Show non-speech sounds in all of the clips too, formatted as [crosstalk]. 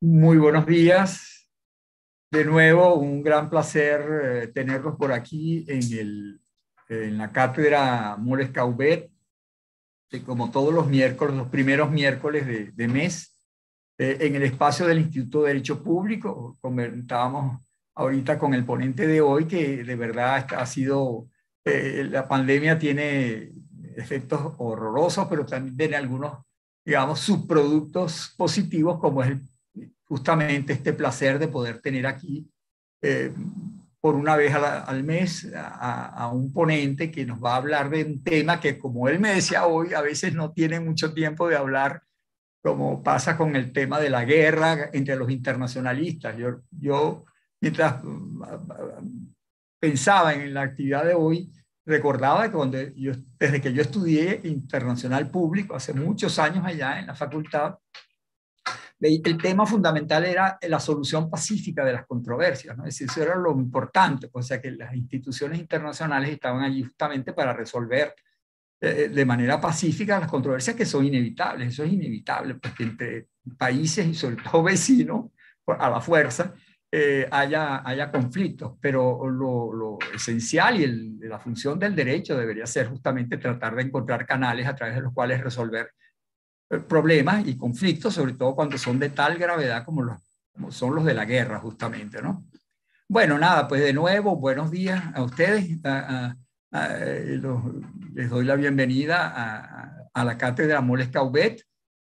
Muy buenos días. De nuevo, un gran placer eh, tenerlos por aquí en, el, en la cátedra Moles Caubet, como todos los miércoles, los primeros miércoles de, mes, eh, en el espacio del Instituto de Derecho Público. Comentábamos ahorita con el ponente de hoy que de verdad ha sido, eh, la pandemia tiene efectos horrorosos, pero también tiene algunos, digamos, subproductos positivos, como es el justamente este placer de poder tener aquí eh, por una vez al mes a, un ponente que nos va a hablar de un tema que, como él me decía hoy, a veces no tiene mucho tiempo de hablar, como pasa con el tema de la guerra entre los internacionalistas. Yo, yo mientras mm, pensaba en la actividad de hoy, recordaba que cuando yo, desde que yo estudié internacional público, hace muchos años allá en la facultad, el tema fundamental era la solución pacífica de las controversias, ¿no? es eso era lo importante, pues, o sea que las instituciones internacionales estaban allí justamente para resolver eh, eh, de manera pacífica las controversias que son inevitables, eso es inevitable, porque pues, entre países y sobre todo vecinos, a la fuerza, eh, haya, haya conflictos, pero lo, esencial y la función del derecho debería ser justamente tratar de encontrar canales a través de los cuales resolver eh, problemas y conflictos, sobre todo cuando son de tal gravedad como, los, son los de la guerra, justamente, ¿no? Bueno, nada, pues de nuevo, buenos días a ustedes. Eh, les doy la bienvenida a, la cátedra Moles Caubet.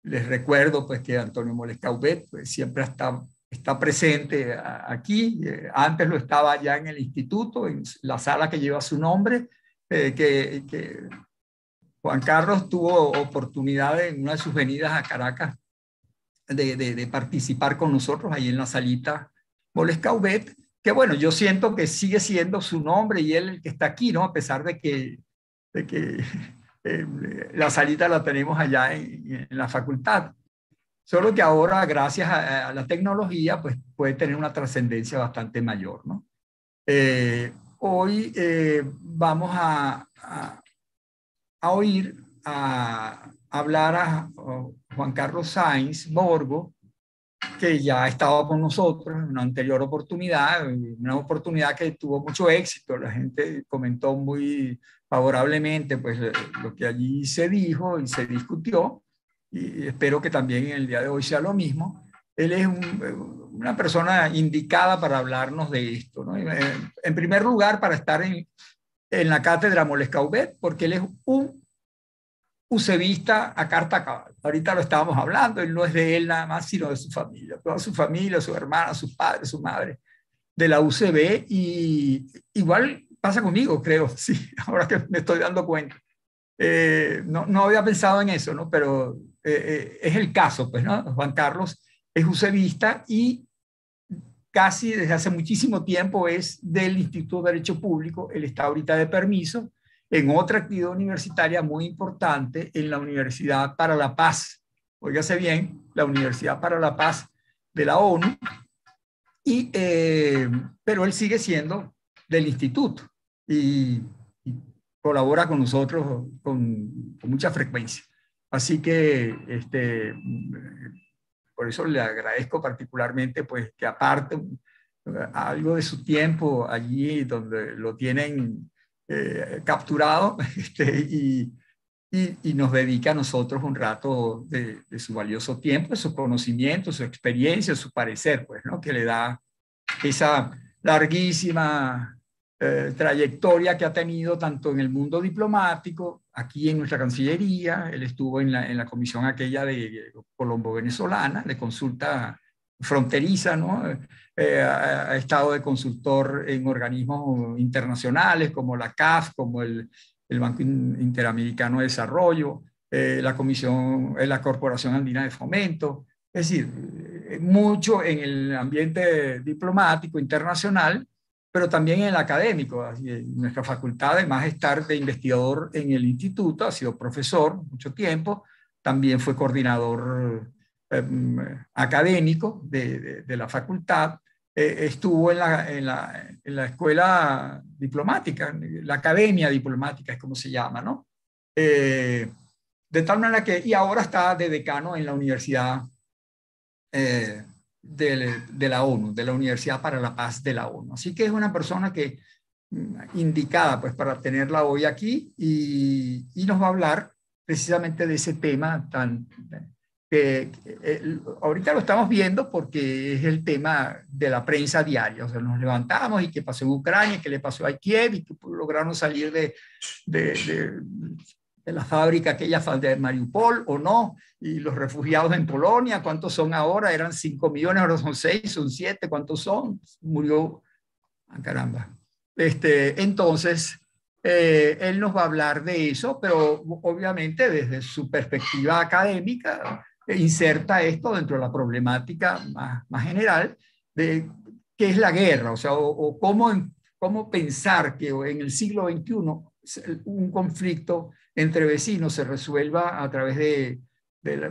Les recuerdo pues que Antonio Moles Caubet pues, siempre está, está presente aquí. Eh, antes lo estaba allá en el instituto, en la sala que lleva su nombre, que, que Juan Carlos tuvo oportunidad en una de sus venidas a Caracas de, participar con nosotros ahí en la salita Molescaubet, que bueno, yo siento que sigue siendo su nombre y él el que está aquí, ¿no? A pesar de que, que [laughs] eh, la salita la tenemos allá en, la facultad. Solo que ahora, gracias a, la tecnología, pues puede tener una trascendencia bastante mayor, ¿no? Eh, hoy eh, vamos a, a oír a hablar a Juan Carlos Sainz Borgo, que ya ha estado con nosotros en una anterior oportunidad, una oportunidad que tuvo mucho éxito, la gente comentó muy favorablemente pues lo que allí se dijo y se discutió, y espero que también en el día de hoy sea lo mismo. Él es una persona indicada para hablarnos de esto. ¿no? En primer lugar, para estar en, en la cátedra UBE, porque él es un usevista a carta cabal. Ahorita lo estábamos hablando, él no es de él nada más, sino de su familia, toda su familia, su hermana, sus padre, su madre, de la UCB, y igual pasa conmigo, creo, [laughs] sí, ahora que me estoy dando cuenta. Eh, no, no, había pensado en eso, ¿no? Pero eh, eh, es el caso, pues, ¿no? Juan Carlos es usevista y casi desde hace muchísimo tiempo es del Instituto de Derecho Público, él está ahorita de permiso, en otra actividad universitaria muy importante en la Universidad para la Paz. Óigase bien, la Universidad para la Paz de la ONU, eh, pero él sigue siendo del instituto y, colabora con nosotros con, con, mucha frecuencia. Así que este, por eso le agradezco particularmente pues, que aparte eh, algo de su tiempo allí donde lo tienen eh, capturado [laughs] este, y, nos dedica a nosotros un rato de, su valioso tiempo, de su conocimiento, su experiencia, su parecer, pues, ¿no? que le da esa larguísima eh, trayectoria que ha tenido tanto en el mundo diplomático aquí en nuestra Cancillería, él estuvo en la, en la comisión aquella de Colombo-Venezolana, de consulta fronteriza, ¿no? Eh, ha, estado de consultor en organismos internacionales como la CAF, como el, el Banco Interamericano de Desarrollo, eh, la Comisión, eh, la Corporación Andina de Fomento, es decir, mucho en el ambiente diplomático internacional pero también en el académico. nuestra facultad, además de estar de investigador en el instituto, ha sido profesor mucho tiempo, también fue coordinador em, académico de, de, la facultad, eh, estuvo en la, en, la, en la, escuela diplomática, la academia diplomática es como se llama, ¿no? Eh, de tal manera que, y ahora está de decano en la Universidad eh, de, la ONU, de la Universidad para la Paz de la ONU. Así que es una persona que mm, indicada pues para tenerla hoy aquí y, y nos va a hablar precisamente de ese tema tan que, eh, ahorita lo estamos viendo porque es el tema de la prensa diaria. O sea, nos levantamos y qué pasó en Ucrania, qué le pasó a Kiev y que lograron salir de de la fábrica aquella de Mariupol o no, y los refugiados en Polonia, ¿cuántos son ahora? Eran 5 millones, ahora son 6, son 7, ¿cuántos son? Murió, ah, caramba. Este, entonces, eh, él nos va a hablar de eso, pero obviamente desde su perspectiva académica, eh, inserta esto dentro de la problemática más, general de qué es la guerra, o sea, o, cómo, cómo pensar que en el siglo XXI un conflicto entre vecinos se resuelva a través de,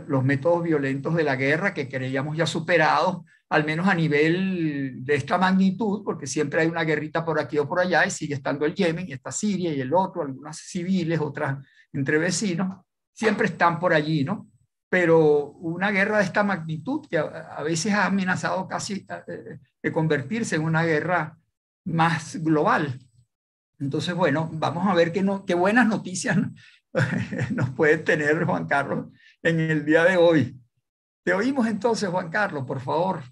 los métodos violentos de la guerra que creíamos ya superados, al menos a nivel de esta magnitud, porque siempre hay una guerrita por aquí o por allá y sigue estando el Yemen y está Siria y el otro, algunas civiles, otras entre vecinos, siempre están por allí, ¿no? Pero una guerra de esta magnitud que a, veces ha amenazado casi eh, eh, de convertirse en una guerra más global, entonces, bueno, vamos a ver qué, no, qué buenas noticias [laughs] nos puede tener Juan Carlos en el día de hoy. Te oímos entonces, Juan Carlos, por favor.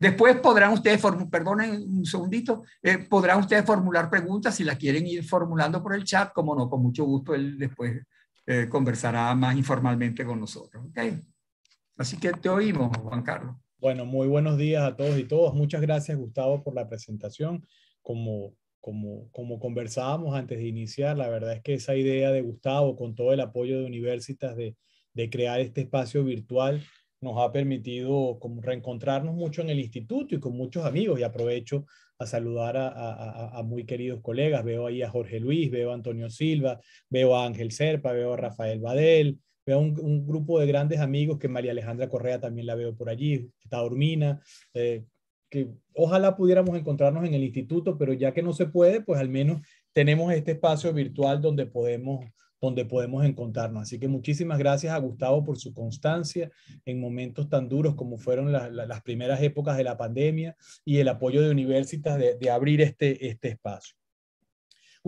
Después podrán ustedes, perdonen un segundito, eh, podrán ustedes formular preguntas si las quieren ir formulando por el chat, como no, con mucho gusto él después eh, conversará más informalmente con nosotros. Así que te oímos, Juan Carlos. Bueno, muy buenos días a todos y todas. Muchas gracias, Gustavo, por la presentación. Como como, conversábamos antes de iniciar, la verdad es que esa idea de Gustavo, con todo el apoyo de Universitas, de, crear este espacio virtual, nos ha permitido como reencontrarnos mucho en el instituto y con muchos amigos. Y aprovecho a saludar a, muy queridos colegas. Veo ahí a Jorge Luis, veo a Antonio Silva, veo a Ángel Serpa, veo a Rafael Badel, veo un, un grupo de grandes amigos que María Alejandra Correa también la veo por allí, está Urmina, eh, que ojalá pudiéramos encontrarnos en el instituto, pero ya que no se puede, pues al menos tenemos este espacio virtual donde podemos, donde podemos encontrarnos. Así que muchísimas gracias a Gustavo por su constancia en momentos tan duros como fueron las primeras épocas de la pandemia y el apoyo de Universitas de, de abrir este, este espacio.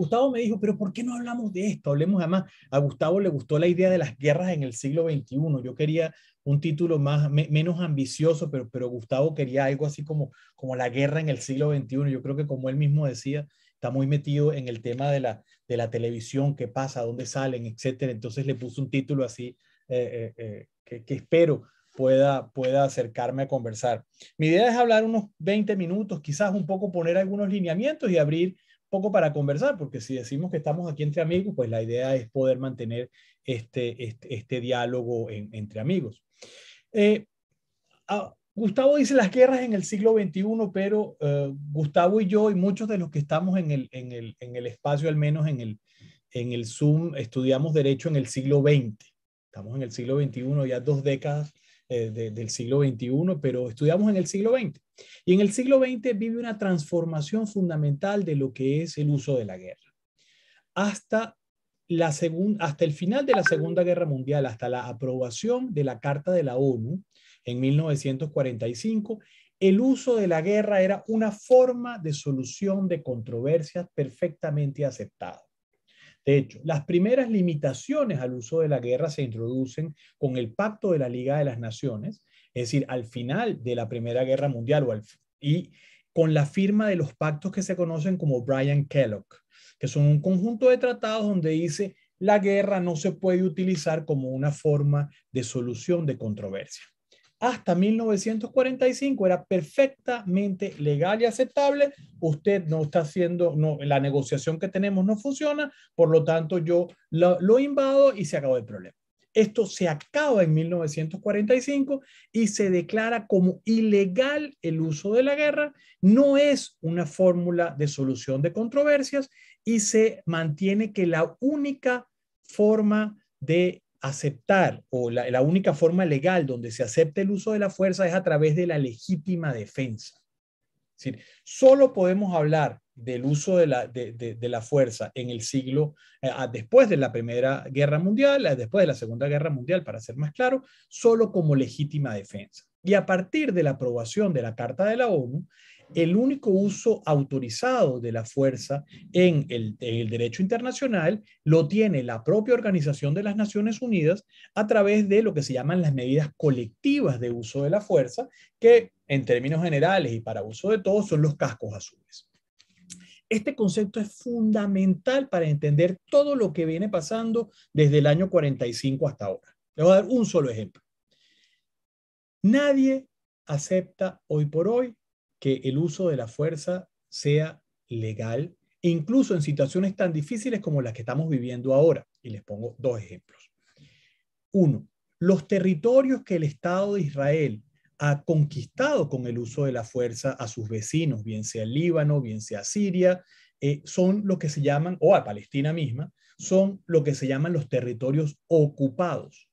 Gustavo me dijo, pero ¿por qué no hablamos de esto? Hablemos además, a Gustavo le gustó la idea de las guerras en el siglo XXI, yo quería un título más, menos ambicioso, pero, pero Gustavo quería algo así como, como la guerra en el siglo XXI, yo creo que como él mismo decía, está muy metido en el tema de la, de la televisión, qué pasa, dónde salen, etc. entonces le puso un título así eh, eh, eh, que, espero pueda, pueda acercarme a conversar. Mi idea es hablar unos 20 minutos, quizás un poco poner algunos lineamientos y abrir poco para conversar, porque si decimos que estamos aquí entre amigos, pues la idea es poder mantener este, este, este diálogo entre amigos. Eh, Gustavo dice las guerras en el siglo XXI, pero eh, Gustavo y yo y muchos de los que estamos en el, espacio, al menos en el, en el Zoom, estudiamos derecho en el siglo XX. Estamos en el siglo XXI, ya dos décadas eh, del siglo XXI, pero estudiamos en el siglo XX. Y en el siglo XX vive una transformación fundamental de lo que es el uso de la guerra. Hasta, hasta el final de la Segunda Guerra Mundial, hasta la aprobación de la Carta de la ONU en 1945, el uso de la guerra era una forma de solución de controversias perfectamente aceptada. De hecho, las primeras limitaciones al uso de la guerra se introducen con el Pacto de la Liga de las Naciones, es decir, al final de la Primera Guerra Mundial y con la firma de los pactos que se conocen como Brian Kellogg, que son un conjunto de tratados donde dice la guerra no se puede utilizar como una forma de solución de controversia hasta 1945 era perfectamente legal y aceptable. Usted no está haciendo, no, la negociación que tenemos no funciona, por lo tanto yo lo, invado y se acabó el problema. Esto se acaba en 1945 y se declara como ilegal el uso de la guerra. No es una fórmula de solución de controversias y se mantiene que la única forma de aceptar o la, única forma legal donde se acepte el uso de la fuerza es a través de la legítima defensa. Es decir, solo podemos hablar del uso de la, fuerza en el siglo, eh, después de la Primera Guerra Mundial, eh, después de la Segunda Guerra Mundial, para ser más claro, solo como legítima defensa. Y a partir de la aprobación de la Carta de la ONU, el único uso autorizado de la fuerza en el, derecho internacional lo tiene la propia Organización de las Naciones Unidas a través de lo que se llaman las medidas colectivas de uso de la fuerza, que en términos generales y para uso de todos son los cascos azules. Este concepto es fundamental para entender todo lo que viene pasando desde el año 45 hasta ahora. Les voy a dar un solo ejemplo. Nadie acepta hoy por hoy que el uso de la fuerza sea legal, incluso en situaciones tan difíciles como las que estamos viviendo ahora. Y les pongo dos ejemplos. Uno, los territorios que el Estado de Israel ha conquistado con el uso de la fuerza a sus vecinos, bien sea Líbano, bien sea Siria, eh, son lo que se llaman, o a Palestina misma, son lo que se llaman los territorios ocupados.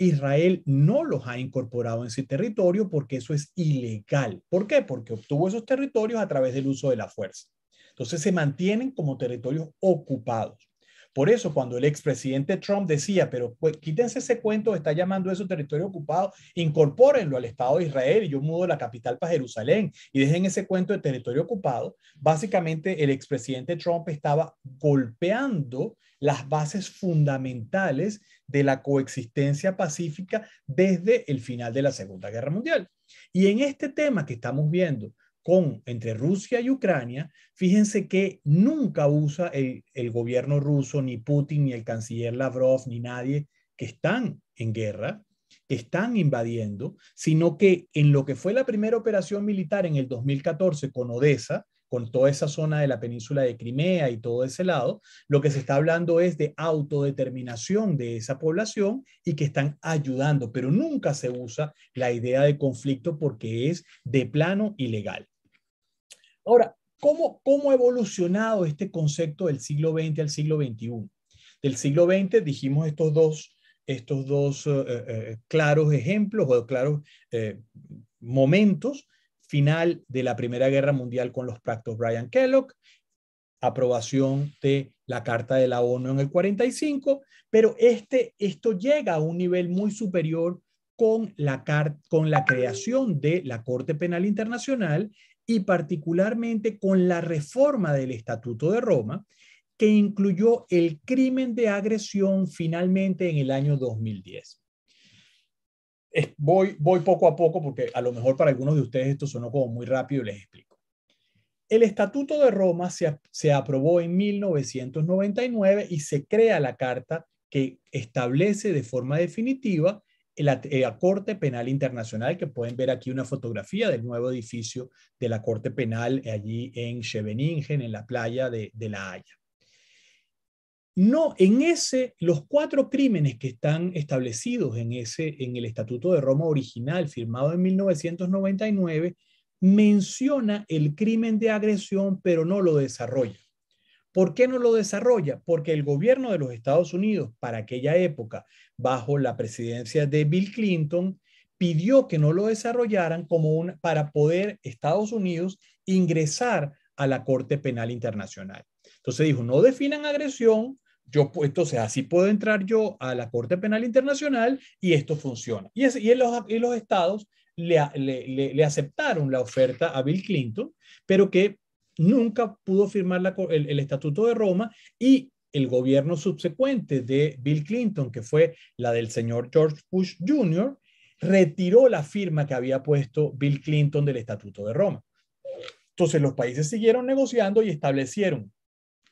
Israel no los ha incorporado en su territorio porque eso es ilegal. ¿Por qué? Porque obtuvo esos territorios a través del uso de la fuerza. Entonces se mantienen como territorios ocupados. Por eso cuando el expresidente Trump decía, pero pues, quítense ese cuento, está llamando eso territorio ocupado, incorpórenlo al Estado de Israel y yo mudo la capital para Jerusalén y dejen ese cuento de territorio ocupado, básicamente el expresidente Trump estaba golpeando las bases fundamentales de la coexistencia pacífica desde el final de la Segunda Guerra Mundial. Y en este tema que estamos viendo con, entre Rusia y Ucrania, fíjense que nunca usa el, el gobierno ruso, ni Putin, ni el canciller Lavrov, ni nadie que están en guerra, que están invadiendo, sino que en lo que fue la primera operación militar en el 2014 con Odessa, con toda esa zona de la península de Crimea y todo ese lado, lo que se está hablando es de autodeterminación de esa población y que están ayudando, pero nunca se usa la idea de conflicto porque es de plano ilegal. Ahora, ¿cómo, cómo ha evolucionado este concepto del siglo XX al siglo XXI? Del siglo XX dijimos estos dos, estos dos eh, eh, claros ejemplos o claros eh, momentos final de la Primera Guerra Mundial con los pactos Brian Kellogg, aprobación de la Carta de la ONU en el 45, pero este, esto llega a un nivel muy superior con la, con la creación de la Corte Penal Internacional y particularmente con la reforma del Estatuto de Roma, que incluyó el crimen de agresión finalmente en el año 2010 voy, poco a poco porque a lo mejor para algunos de ustedes esto sonó como muy rápido y les explico. El Estatuto de Roma se, aprobó en 1999 y se crea la carta que establece de forma definitiva la, eh, Corte Penal Internacional, que pueden ver aquí una fotografía del nuevo edificio de la Corte Penal allí en Scheveningen, en la playa de La Haya. No, en ese, los cuatro crímenes que están establecidos en, ese, en el Estatuto de Roma original, firmado en 1999, menciona el crimen de agresión, pero no lo desarrolla. ¿Por qué no lo desarrolla? Porque el gobierno de los Estados Unidos, para aquella época, bajo la presidencia de Bill Clinton, pidió que no lo desarrollaran como un, para poder Estados Unidos ingresar a la Corte Penal Internacional. Entonces dijo, no definan agresión, yo, sea, así puedo entrar yo a la Corte Penal Internacional y esto funciona. Y, los, estados le, aceptaron la oferta a Bill Clinton, pero que nunca pudo firmar el, el Estatuto de Roma y el gobierno subsecuente de Bill Clinton, que fue la del señor George Bush Jr., retiró la firma que había puesto Bill Clinton del Estatuto de Roma. Entonces los países siguieron negociando y establecieron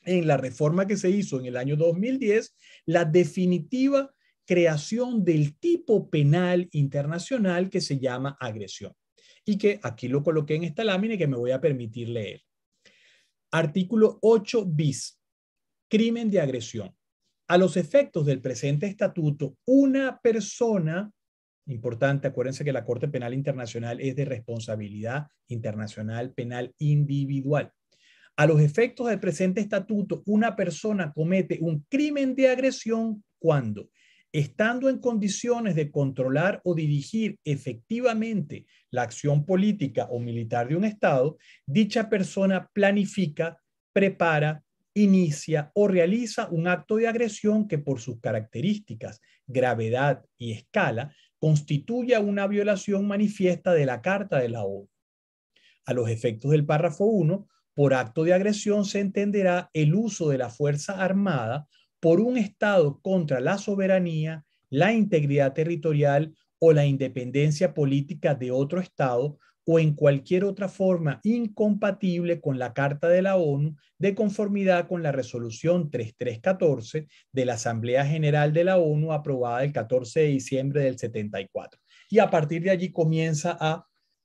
en la reforma que se hizo en el año 2010, la definitiva creación del tipo penal internacional que se llama agresión. Y que aquí lo coloqué en esta lámina y que me voy a permitir leer. Artículo 8 bis, crimen de agresión. A los efectos del presente estatuto, una persona, importante, acuérdense que la Corte Penal Internacional es de responsabilidad internacional penal individual. A los efectos del presente estatuto, una persona comete un crimen de agresión cuando, estando en condiciones de controlar o dirigir efectivamente la acción política o militar de un Estado, dicha persona planifica, prepara, inicia o realiza un acto de agresión que por sus características, gravedad y escala constituya una violación manifiesta de la Carta de la ONU. A los efectos del párrafo 1, por acto de agresión se entenderá el uso de la fuerza armada por un Estado contra la soberanía, la integridad territorial o la independencia política de otro Estado o en cualquier otra forma incompatible con la Carta de la ONU de conformidad con la Resolución 3314 de la Asamblea General de la ONU aprobada el 14 de diciembre del 74. Y a partir de allí comienza a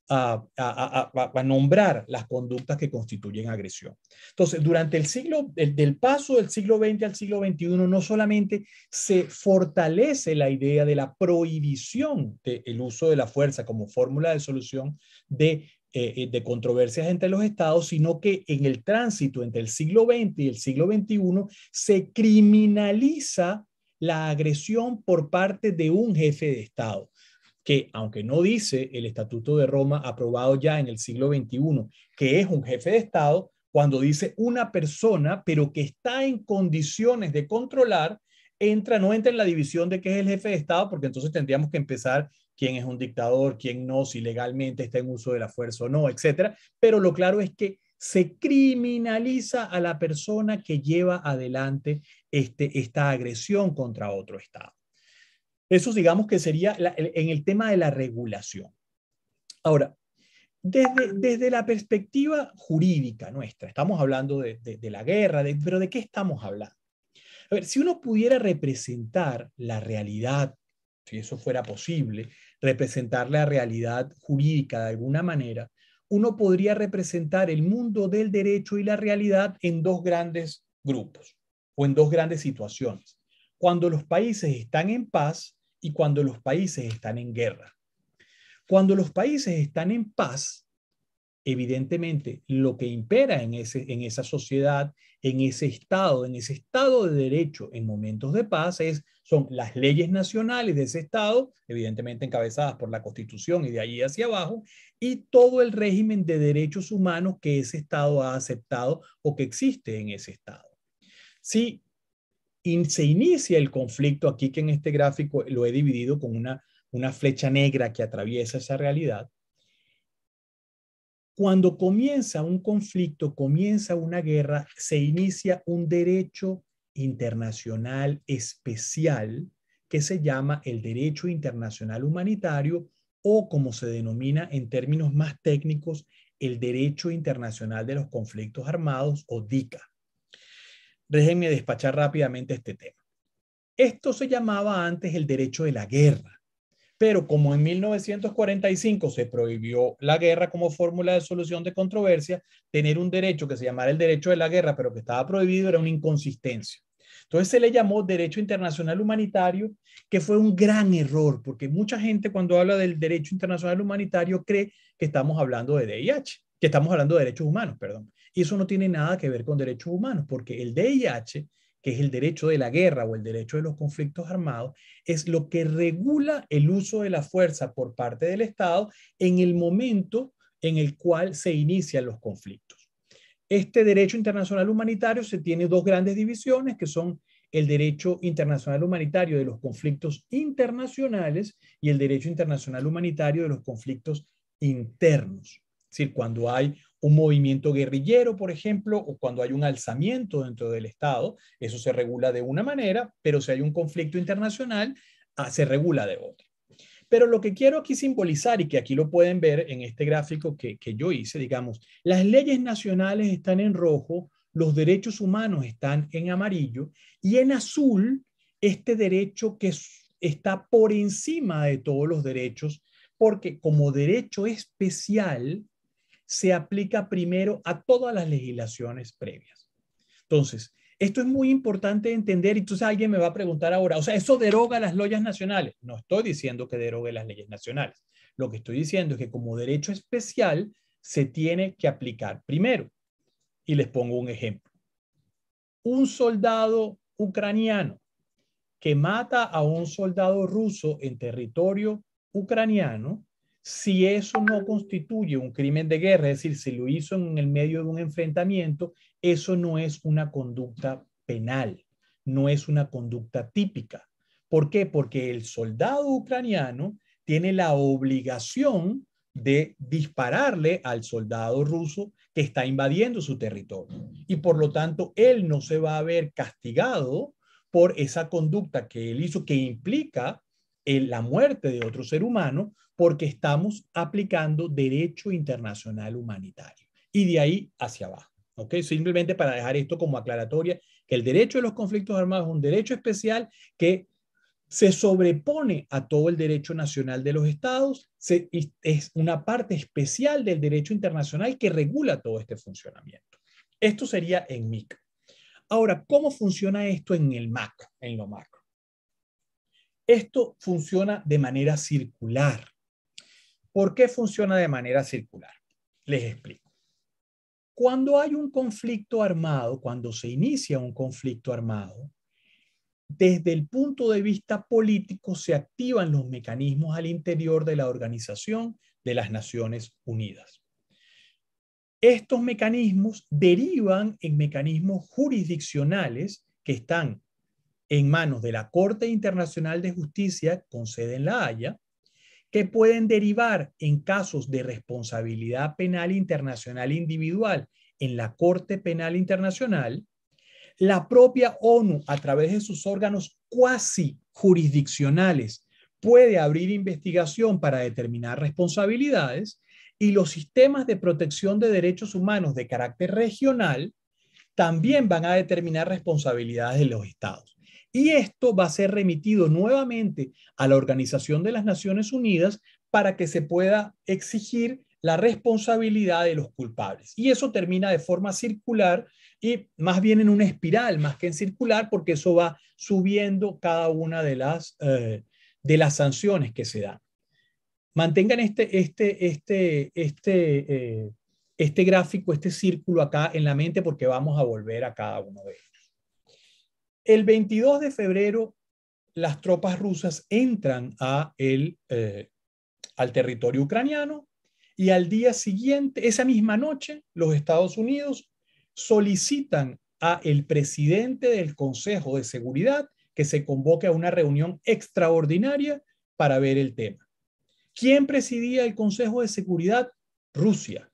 a, nombrar las conductas que constituyen agresión. Entonces, durante el siglo, del paso del siglo XX al siglo XXI, no solamente se fortalece la idea de la prohibición del uso de la fuerza como fórmula de solución eh, eh, de controversias entre los estados, sino que en el tránsito entre el siglo XX y el siglo XXI se criminaliza la agresión por parte de un jefe de Estado que, aunque no dice el Estatuto de Roma aprobado ya en el siglo XXI, que es un jefe de Estado, cuando dice una persona, pero que está en condiciones de controlar, entra, no entra en la división de qué es el jefe de Estado, porque entonces tendríamos que empezar quién es un dictador, quién no, si legalmente está en uso de la fuerza o no, etcétera. Pero lo claro es que se criminaliza a la persona que lleva adelante este, esta agresión contra otro Estado. Eso digamos que sería en el tema de la regulación. Ahora, desde, la perspectiva jurídica nuestra, estamos hablando de, la guerra, pero ¿de qué estamos hablando? A ver, si uno pudiera representar la realidad, si eso fuera posible, representar la realidad jurídica de alguna manera, uno podría representar el mundo del derecho y la realidad en dos grandes grupos o en dos grandes situaciones cuando los países están en paz y cuando los países están en guerra. Cuando los países están en paz, evidentemente lo que impera en, ese, en esa sociedad, en ese Estado, en ese Estado de derecho en momentos de paz, es, son las leyes nacionales de ese Estado, evidentemente encabezadas por la Constitución y de allí hacia abajo, y todo el régimen de derechos humanos que ese Estado ha aceptado o que existe en ese Estado. Si se inicia el conflicto aquí que en este gráfico lo he dividido con una, una flecha negra que atraviesa esa realidad. Cuando comienza un conflicto, comienza una guerra, se inicia un derecho internacional especial que se llama el derecho internacional humanitario o como se denomina en términos más técnicos, el derecho internacional de los conflictos armados o DICA. Déjenme despachar rápidamente este tema. Esto se llamaba antes el derecho de la guerra, pero como en 1945 se prohibió la guerra como fórmula de solución de controversia, tener un derecho que se llamara el derecho de la guerra, pero que estaba prohibido, era una inconsistencia. Entonces se le llamó derecho internacional humanitario, que fue un gran error, porque mucha gente cuando habla del derecho internacional humanitario cree que estamos hablando de DIH, que estamos hablando de derechos humanos, perdón. Y eso no tiene nada que ver con derechos humanos, porque el DIH, que es el derecho de la guerra o el derecho de los conflictos armados, es lo que regula el uso de la fuerza por parte del Estado en el momento en el cual se inician los conflictos. Este derecho internacional humanitario se tiene dos grandes divisiones, que son el derecho internacional humanitario de los conflictos internacionales y el derecho internacional humanitario de los conflictos internos. Es decir, cuando hay un movimiento guerrillero, por ejemplo, o cuando hay un alzamiento dentro del Estado, eso se regula de una manera, pero si hay un conflicto internacional, ah, se regula de otra. Pero lo que quiero aquí simbolizar, y que aquí lo pueden ver en este gráfico que, que yo hice, digamos, las leyes nacionales están en rojo, los derechos humanos están en amarillo, y en azul, este derecho que está por encima de todos los derechos, porque como derecho especial, se aplica primero a todas las legislaciones previas. Entonces, esto es muy importante entender y entonces alguien me va a preguntar ahora, o sea, ¿eso deroga las leyes nacionales? No estoy diciendo que derogue las leyes nacionales. Lo que estoy diciendo es que como derecho especial se tiene que aplicar primero. Y les pongo un ejemplo. Un soldado ucraniano que mata a un soldado ruso en territorio ucraniano si eso no constituye un crimen de guerra, es decir, si lo hizo en el medio de un enfrentamiento, eso no es una conducta penal, no es una conducta típica. ¿Por qué? Porque el soldado ucraniano tiene la obligación de dispararle al soldado ruso que está invadiendo su territorio. Y por lo tanto, él no se va a ver castigado por esa conducta que él hizo que implica eh, la muerte de otro ser humano, porque estamos aplicando derecho internacional humanitario. Y de ahí hacia abajo. ¿ok? Simplemente para dejar esto como aclaratoria, que el derecho de los conflictos armados es un derecho especial que se sobrepone a todo el derecho nacional de los estados, es una parte especial del derecho internacional que regula todo este funcionamiento. Esto sería en MIC. Ahora, ¿cómo funciona esto en el macro, en lo macro? Esto funciona de manera circular. ¿Por qué funciona de manera circular? Les explico. Cuando hay un conflicto armado, cuando se inicia un conflicto armado, desde el punto de vista político se activan los mecanismos al interior de la Organización de las Naciones Unidas. Estos mecanismos derivan en mecanismos jurisdiccionales que están en manos de la Corte Internacional de Justicia con sede en La Haya, que pueden derivar en casos de responsabilidad penal internacional individual en la Corte Penal Internacional, la propia ONU, a través de sus órganos cuasi jurisdiccionales, puede abrir investigación para determinar responsabilidades y los sistemas de protección de derechos humanos de carácter regional también van a determinar responsabilidades de los estados. Y esto va a ser remitido nuevamente a la Organización de las Naciones Unidas para que se pueda exigir la responsabilidad de los culpables. Y eso termina de forma circular y más bien en una espiral, más que en circular, porque eso va subiendo cada una de las, eh, de las sanciones que se dan. Mantengan este, este, este, este, eh, este gráfico, este círculo acá en la mente, porque vamos a volver a cada uno de ellos. El 22 de febrero, las tropas rusas entran eh, al territorio ucraniano y al día siguiente, esa misma noche, los Estados Unidos solicitan a el presidente del Consejo de Seguridad que se convoque a una reunión extraordinaria para ver el tema. ¿Quién presidía el Consejo de Seguridad? Rusia.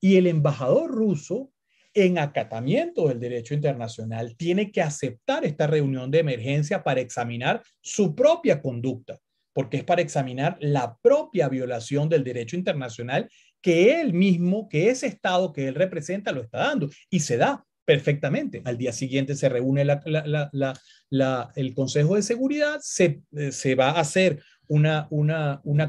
Y el embajador ruso en acatamiento del derecho internacional, tiene que aceptar esta reunión de emergencia para examinar su propia conducta, porque es para examinar la propia violación del derecho internacional que él mismo, que ese Estado que él representa, lo está dando. Y se da perfectamente. Al día siguiente se reúne el Consejo de Seguridad, se, eh, va a hacer una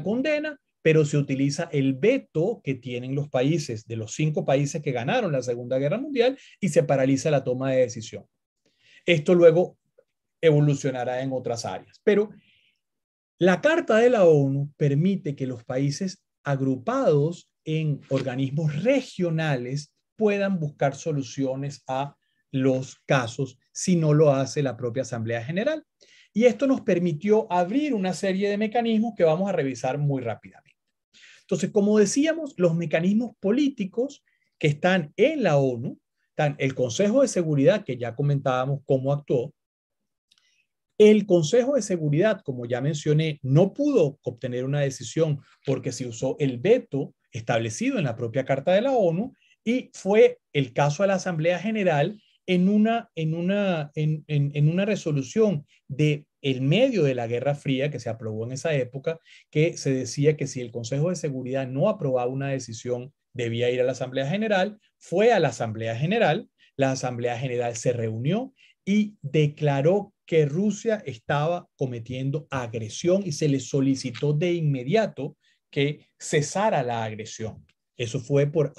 condena pero se utiliza el veto que tienen los países de los cinco países que ganaron la Segunda Guerra Mundial y se paraliza la toma de decisión. Esto luego evolucionará en otras áreas, pero la Carta de la ONU permite que los países agrupados en organismos regionales puedan buscar soluciones a los casos si no lo hace la propia Asamblea General. Y esto nos permitió abrir una serie de mecanismos que vamos a revisar muy rápidamente. Entonces, como decíamos, los mecanismos políticos que están en la ONU, están el Consejo de Seguridad, que ya comentábamos cómo actuó, el Consejo de Seguridad, como ya mencioné, no pudo obtener una decisión porque se usó el veto establecido en la propia Carta de la ONU y fue el caso a la Asamblea General en una, en una, en una resolución de el medio de la Guerra Fría que se aprobó en esa época, que se decía que si el Consejo de Seguridad no aprobaba una decisión, debía ir a la Asamblea General, fue a la Asamblea General, la Asamblea General se reunió y declaró que Rusia estaba cometiendo agresión y se le solicitó de inmediato que cesara la agresión. Eso fue por,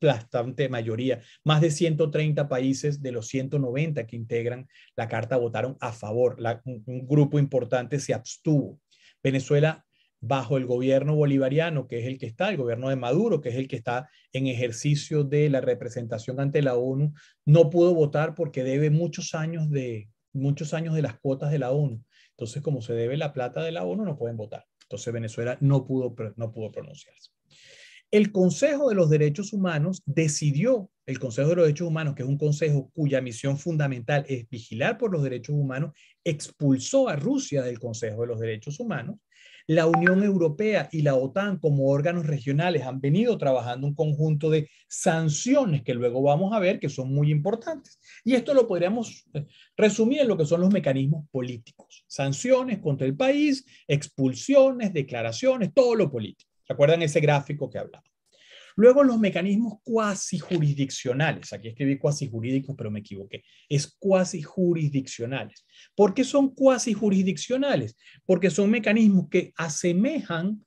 aplastante mayoría. Más de 130 países de los 190 que integran la carta votaron a favor. un, un grupo importante se abstuvo. Venezuela bajo el gobierno bolivariano, que es el que está, el gobierno de Maduro, que es el que está en ejercicio de la representación ante la ONU, no pudo votar porque debe muchos años de, muchos años de las cuotas de la ONU. Entonces, como se debe la plata de la ONU, no pueden votar. Entonces, Venezuela no pudo, no pudo pronunciarse. El Consejo de los Derechos Humanos decidió, el Consejo de los Derechos Humanos, que es un consejo cuya misión fundamental es vigilar por los derechos humanos, expulsó a Rusia del Consejo de los Derechos Humanos. La Unión Europea y la OTAN como órganos regionales han venido trabajando un conjunto de sanciones que luego vamos a ver que son muy importantes. Y esto lo podríamos eh, resumir en lo que son los mecanismos políticos. Sanciones contra el país, expulsiones, declaraciones, todo lo político. Recuerdan acuerdan ese gráfico que hablaba? Luego los mecanismos cuasi jurisdiccionales. Aquí escribí cuasi jurídicos, pero me equivoqué. Es cuasi jurisdiccionales. ¿Por qué son cuasi jurisdiccionales? Porque son mecanismos que asemejan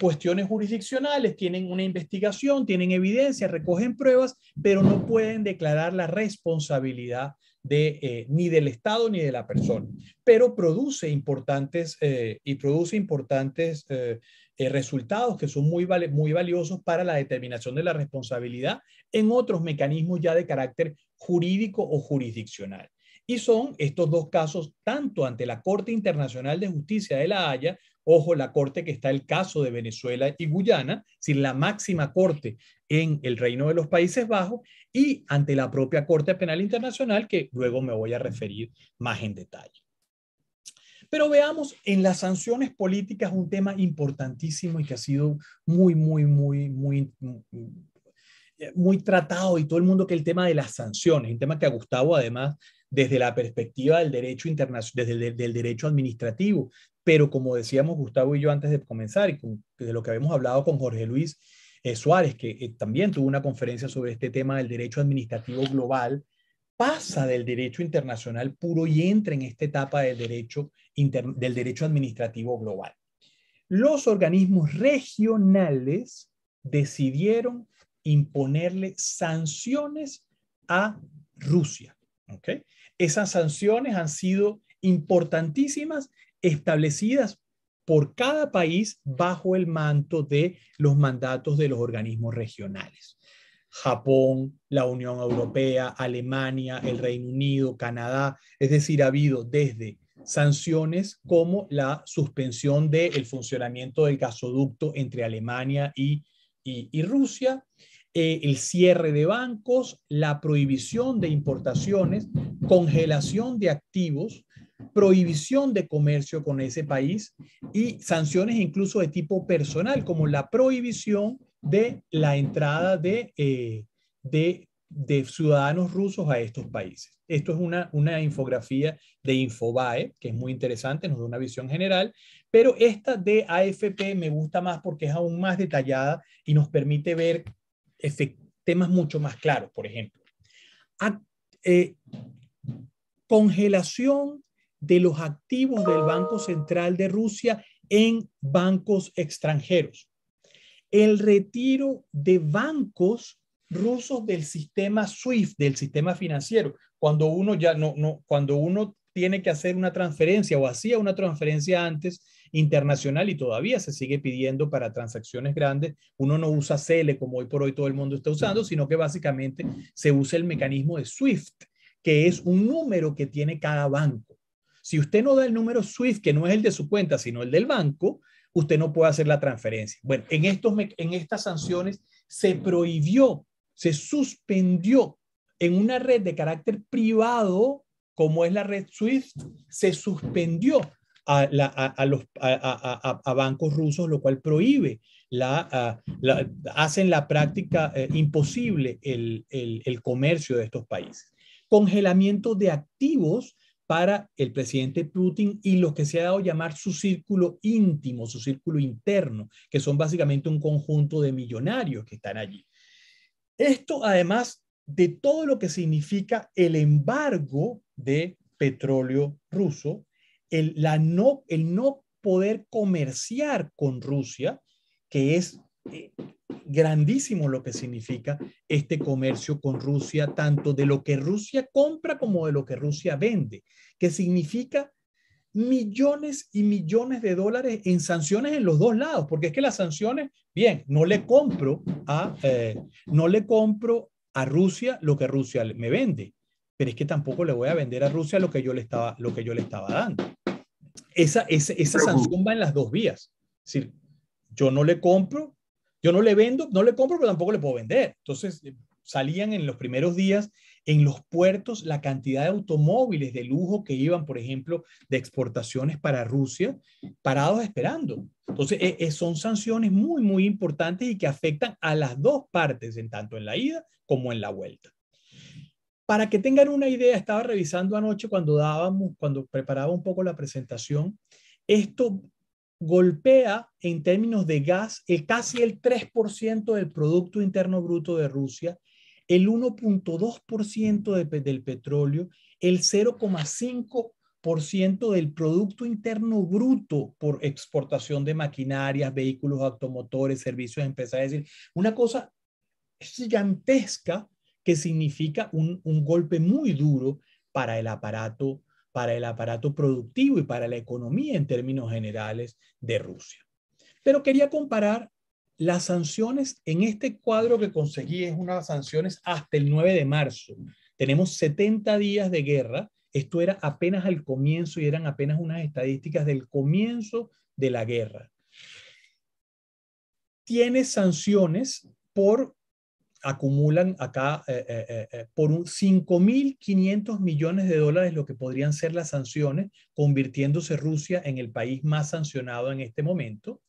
cuestiones jurisdiccionales, tienen una investigación, tienen evidencia, recogen pruebas, pero no pueden declarar la responsabilidad de, eh, ni del Estado ni de la persona. Pero produce importantes eh, y produce importantes eh, eh, resultados que son muy, muy valiosos para la determinación de la responsabilidad en otros mecanismos ya de carácter jurídico o jurisdiccional. Y son estos dos casos, tanto ante la Corte Internacional de Justicia de La Haya, ojo, la Corte que está el caso de Venezuela y Guyana, sin la máxima Corte en el Reino de los Países Bajos, y ante la propia Corte Penal Internacional, que luego me voy a referir más en detalle. Pero veamos en las sanciones políticas un tema importantísimo y que ha sido muy, muy, muy, muy, muy tratado y todo el mundo que el tema de las sanciones, un tema que a Gustavo además desde la perspectiva del derecho internacional, desde el derecho administrativo, pero como decíamos Gustavo y yo antes de comenzar y de lo que habíamos hablado con Jorge Luis eh, Suárez, que eh, también tuvo una conferencia sobre este tema del derecho administrativo global, pasa del derecho internacional puro y entra en esta etapa del derecho, del derecho administrativo global. Los organismos regionales decidieron imponerle sanciones a Rusia. Esas sanciones han sido importantísimas, establecidas por cada país bajo el manto de los mandatos de los organismos regionales. Japón, la Unión Europea, Alemania, el Reino Unido, Canadá. Es decir, ha habido desde sanciones como la suspensión del funcionamiento del gasoducto entre Alemania y, Rusia, eh, el cierre de bancos, la prohibición de importaciones, congelación de activos, prohibición de comercio con ese país y sanciones incluso de tipo personal, como la prohibición de la entrada eh, de, ciudadanos rusos a estos países. Esto es una, infografía de Infobae, que es muy interesante, nos da una visión general, pero esta de AFP me gusta más porque es aún más detallada y nos permite ver temas mucho más claros, por ejemplo. Eh, congelación de los activos del Banco Central de Rusia en bancos extranjeros el retiro de bancos rusos del sistema SWIFT, del sistema financiero. Cuando uno ya no, no, cuando uno tiene que hacer una transferencia o hacía una transferencia antes internacional y todavía se sigue pidiendo para transacciones grandes, uno no usa CELE como hoy por hoy todo el mundo está usando, sino que básicamente se usa el mecanismo de SWIFT, que es un número que tiene cada banco. Si usted no da el número SWIFT, que no es el de su cuenta, sino el del banco, usted no puede hacer la transferencia. Bueno, en, estas sanciones se prohibió, se suspendió en una red de carácter privado, como es la red SWIFT, se suspendió a, bancos rusos, lo cual prohíbe, la, la hacen la práctica eh, imposible el comercio de estos países. Congelamiento de activos para el presidente Putin y lo que se ha dado a llamar su círculo íntimo, su círculo interno, que son básicamente un conjunto de millonarios que están allí. Esto además de todo lo que significa el embargo de petróleo ruso, el, la no, el no poder comerciar con Rusia, que es eh, grandísimo lo que significa este comercio con Rusia, tanto de lo que Rusia compra como de lo que Rusia vende, que significa millones y millones de dólares en sanciones en los dos lados, porque es que las sanciones, bien, no le compro a, eh, no le compro a Rusia lo que Rusia me vende, pero es que tampoco le voy a vender a Rusia lo que yo le estaba, lo que yo le estaba dando. Esa, esa sanción va en las dos vías. Es decir, yo no le compro yo no le vendo, no le compro, pero tampoco le puedo vender. Entonces eh, salían en los primeros días en los puertos la cantidad de automóviles de lujo que iban, por ejemplo, de exportaciones para Rusia, parados esperando. Entonces, e, e, son sanciones muy, muy importantes y que afectan a las dos partes, en tanto en la ida como en la vuelta. Para que tengan una idea, estaba revisando anoche cuando dábamos, cuando preparaba un poco la presentación, esto golpea en términos de gas el casi el 3% del Producto Interno Bruto de Rusia, el 1.2% del petróleo, el 0.5% del Producto Interno Bruto por exportación de maquinarias, vehículos, automotores, servicios, empresas. Es decir, una cosa gigantesca que significa un, un golpe muy duro para el aparato para el aparato productivo y para la economía en términos generales de Rusia. Pero quería comparar las sanciones en este cuadro que conseguí, es unas sanciones hasta el 9 de marzo. Tenemos 70 días de guerra. Esto era apenas al comienzo y eran apenas unas estadísticas del comienzo de la guerra. Tiene sanciones por acumulan acá eh, eh, eh, por 5.500 millones de dólares lo que podrían ser las sanciones, convirtiéndose Rusia en el país más sancionado en este momento.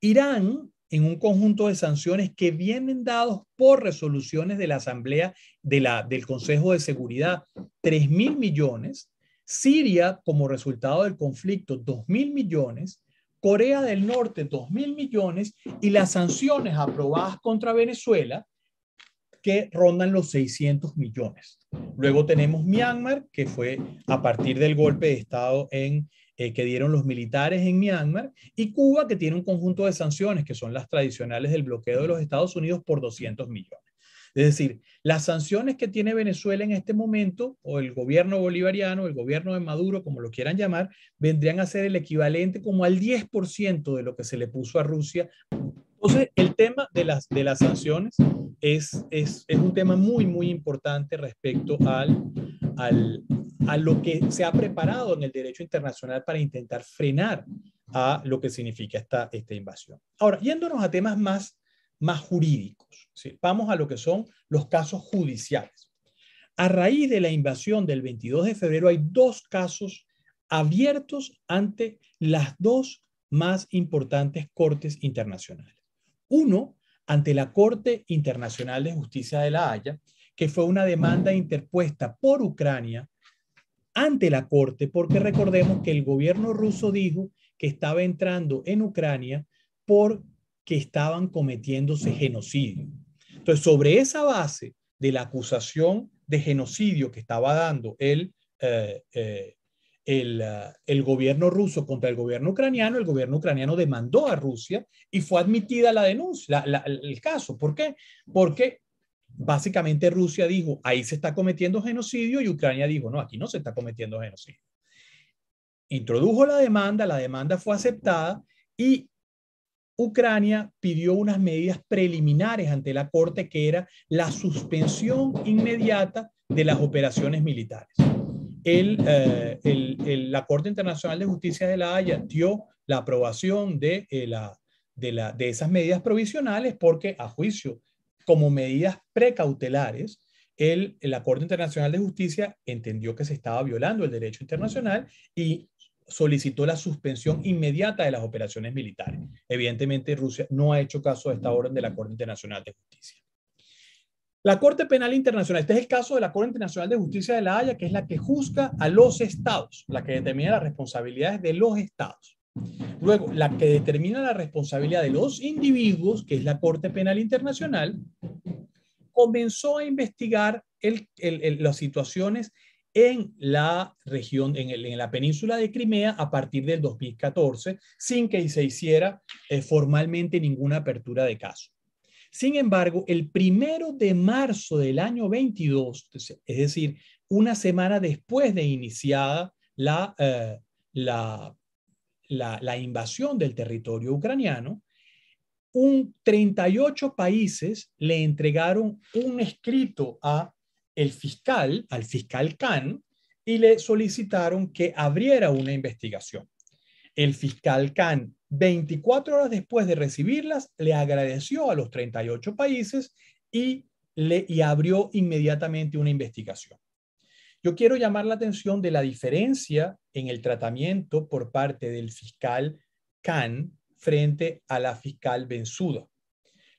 Irán, en un conjunto de sanciones que vienen dados por resoluciones de la Asamblea de la, del Consejo de Seguridad, 3.000 millones. Siria, como resultado del conflicto, 2.000 millones. Corea del Norte, 2.000 millones, y las sanciones aprobadas contra Venezuela, que rondan los 600 millones. Luego tenemos Myanmar, que fue a partir del golpe de Estado en, eh, que dieron los militares en Myanmar, y Cuba, que tiene un conjunto de sanciones, que son las tradicionales del bloqueo de los Estados Unidos por 200 millones. Es decir, las sanciones que tiene Venezuela en este momento, o el gobierno bolivariano, el gobierno de Maduro, como lo quieran llamar, vendrían a ser el equivalente como al 10% de lo que se le puso a Rusia entonces, el tema de las, de las sanciones es, un tema muy, muy importante respecto al, a lo que se ha preparado en el derecho internacional para intentar frenar a lo que significa esta, esta invasión. Ahora, yéndonos a temas más, más jurídicos, vamos a lo que son los casos judiciales. A raíz de la invasión del 22 de febrero hay dos casos abiertos ante las dos más importantes cortes internacionales. Uno, ante la Corte Internacional de Justicia de La Haya, que fue una demanda interpuesta por Ucrania ante la Corte, porque recordemos que el gobierno ruso dijo que estaba entrando en Ucrania porque estaban cometiéndose genocidio. Entonces, sobre esa base de la acusación de genocidio que estaba dando el eh, eh, Ah, el, gobierno ruso contra el gobierno ucraniano, el gobierno ucraniano demandó a Rusia y fue admitida la denuncia, el caso. ¿Por qué? Porque básicamente Rusia dijo, ahí se está cometiendo genocidio y Ucrania dijo, no, aquí no se está cometiendo genocidio. Introdujo la demanda, la demanda fue aceptada y Ucrania pidió unas medidas preliminares ante la Corte que era la suspensión inmediata de las operaciones militares. Eh, el, la Corte Internacional de Justicia de La Haya dio la aprobación eh, de, esas medidas provisionales porque a juicio, como medidas precautelares, el, la Corte Internacional de Justicia entendió que se estaba violando el derecho internacional y solicitó la suspensión inmediata de las operaciones militares. Evidentemente, Rusia no ha hecho caso a esta orden de la Corte Internacional de Justicia. La Corte Penal Internacional, este es el caso de la Corte Internacional de Justicia de la Haya, que es la que juzga a los estados, la que determina las responsabilidades de los estados. Luego, la que determina la responsabilidad de los individuos, que es la Corte Penal Internacional, comenzó a investigar las situaciones en la región, en, la península de Crimea a partir del 2014, sin que se hiciera eh, formalmente ninguna apertura de caso. Sin embargo, el primero de marzo del año 22, es decir, una semana después de iniciada la, eh, invasión del territorio ucraniano, un 38 países le entregaron un escrito a el fiscal, al fiscal Khan, y le solicitaron que abriera una investigación. El fiscal Khan 24 horas después de recibirlas, le agradeció a los 38 países y, le, abrió inmediatamente una investigación. Yo quiero llamar la atención de la diferencia en el tratamiento por parte del fiscal Khan frente a la fiscal Bensuda.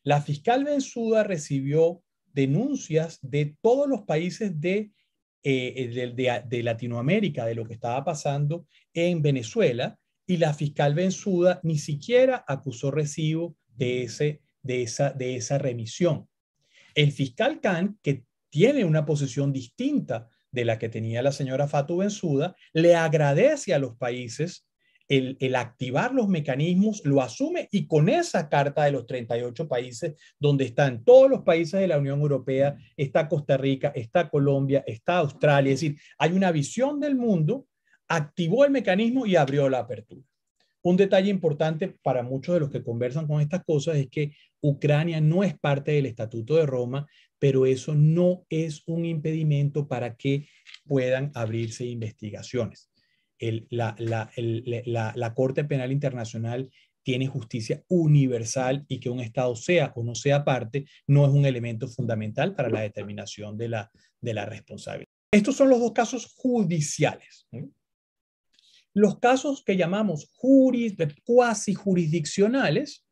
La fiscal Bensuda recibió denuncias de todos los países eh, de Latinoamérica, de lo que estaba pasando en Venezuela, y la fiscal Benzuda ni siquiera acusó recibo de, ese, de, esa, de esa remisión. El fiscal Khan, que tiene una posición distinta de la que tenía la señora Fatu Benzuda, le agradece a los países el, el, activar los mecanismos, lo asume y con esa carta de los 38 países, donde están todos los países de la Unión Europea, está Costa Rica, está Colombia, está Australia, es decir, hay una visión del mundo activó el mecanismo y abrió la apertura. Un detalle importante para muchos de los que conversan con estas cosas es que Ucrania no es parte del Estatuto de Roma, pero eso no es un impedimento para que puedan abrirse investigaciones. la, Corte Penal Internacional tiene justicia universal y que un Estado sea o no sea parte no es un elemento fundamental para la determinación de la, de la responsabilidad. Estos son los dos casos judiciales. Los casos que llamamos juris, cuasi jurisdiccionales,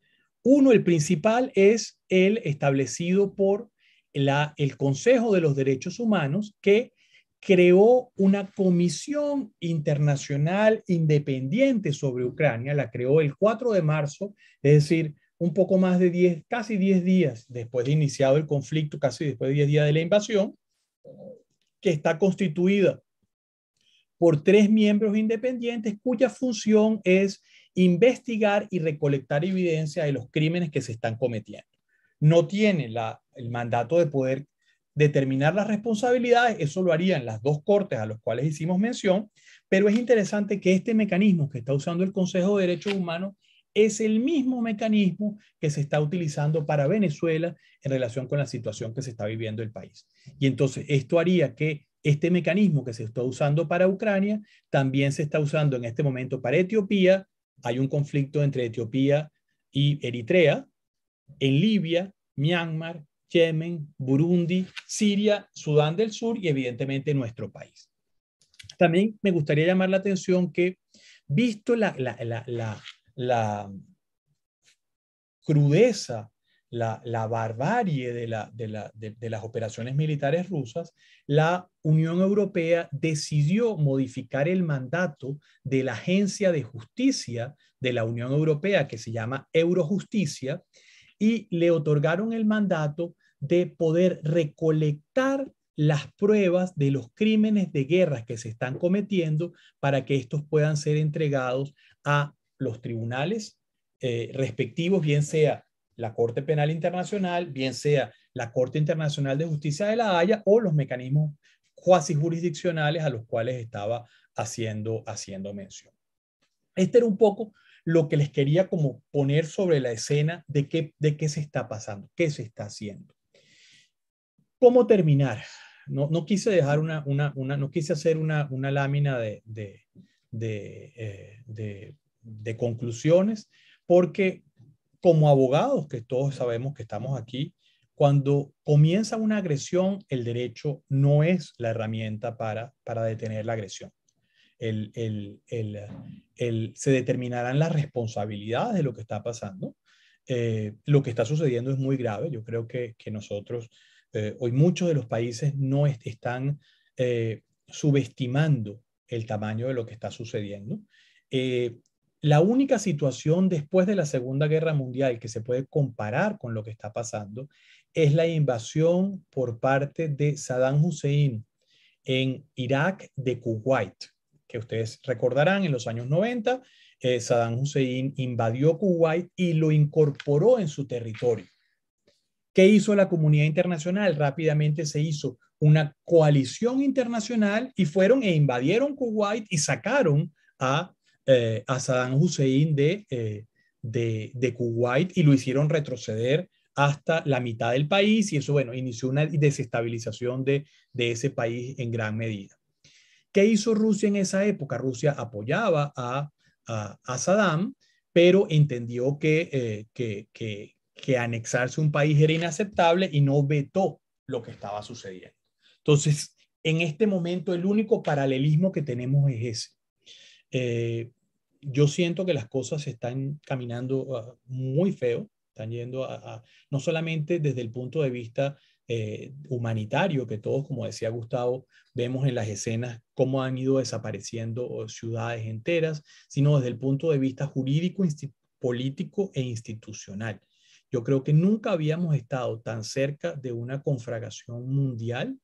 uno, el principal, es el establecido por el Consejo de los Derechos Humanos, que creó una comisión internacional independiente sobre Ucrania, la creó el 4 de marzo, es decir, un poco más de 10, casi 10 días después de iniciado el conflicto, casi después de 10 días de la invasión, que está constituida por tres miembros independientes cuya función es investigar y recolectar evidencia de los crímenes que se están cometiendo. No tiene el mandato de poder determinar las responsabilidades, eso lo harían las dos cortes a los cuales hicimos mención, pero es interesante que este mecanismo que está usando el Consejo de Derechos Humanos es el mismo mecanismo que se está utilizando para Venezuela en relación con la situación que se está viviendo el país. Y entonces esto haría que este mecanismo que se está usando para Ucrania también se está usando en este momento para Etiopía. Hay un conflicto entre Etiopía y Eritrea. En Libia, Myanmar, Yemen, Burundi, Siria, Sudán del Sur y evidentemente nuestro país. También me gustaría llamar la atención que, visto la, crudeza la, barbarie de, las operaciones militares rusas, la Unión Europea decidió modificar el mandato de la Agencia de Justicia de la Unión Europea, que se llama Eurojusticia, y le otorgaron el mandato de poder recolectar las pruebas de los crímenes de guerra que se están cometiendo para que estos puedan ser entregados a los tribunales eh, respectivos, bien sea la Corte Penal Internacional, bien sea la Corte Internacional de Justicia de la Haya o los mecanismos cuasi jurisdiccionales a los cuales estaba haciendo, haciendo mención. Este era un poco lo que les quería como poner sobre la escena de qué, de qué se está pasando, qué se está haciendo. ¿Cómo terminar? No, quise dejar una, no quise hacer una, lámina eh, de, de conclusiones, porque como abogados, que todos sabemos que estamos aquí, cuando comienza una agresión, el derecho no es la herramienta para, para detener la agresión. El, el, el, se determinarán las responsabilidades de lo que está pasando. Eh, lo que está sucediendo es muy grave. Yo creo que, que nosotros, eh, hoy muchos de los países no están eh, subestimando el tamaño de lo que está sucediendo. Eh, la única situación después de la Segunda Guerra Mundial que se puede comparar con lo que está pasando es la invasión por parte de Saddam Hussein en Irak de Kuwait, que ustedes recordarán en los años 90, eh, Saddam Hussein invadió Kuwait y lo incorporó en su territorio. ¿Qué hizo la comunidad internacional? Rápidamente se hizo una coalición internacional y fueron e invadieron Kuwait y sacaron a eh, a Saddam Hussein eh, de, Kuwait y lo hicieron retroceder hasta la mitad del país y eso, bueno, inició una desestabilización de, ese país en gran medida. ¿Qué hizo Rusia en esa época? Rusia apoyaba a, a, Saddam, pero entendió que, eh, que, que, que anexarse un país era inaceptable y no vetó lo que estaba sucediendo. Entonces, en este momento el único paralelismo que tenemos es ese. Eh, yo siento que las cosas están caminando ah, muy feo, están yendo a, no solamente desde el punto de vista eh, humanitario, que todos, como decía Gustavo, vemos en las escenas cómo han ido desapareciendo ciudades enteras, sino desde el punto de vista jurídico, político e institucional. Yo creo que nunca habíamos estado tan cerca de una conflagración mundial,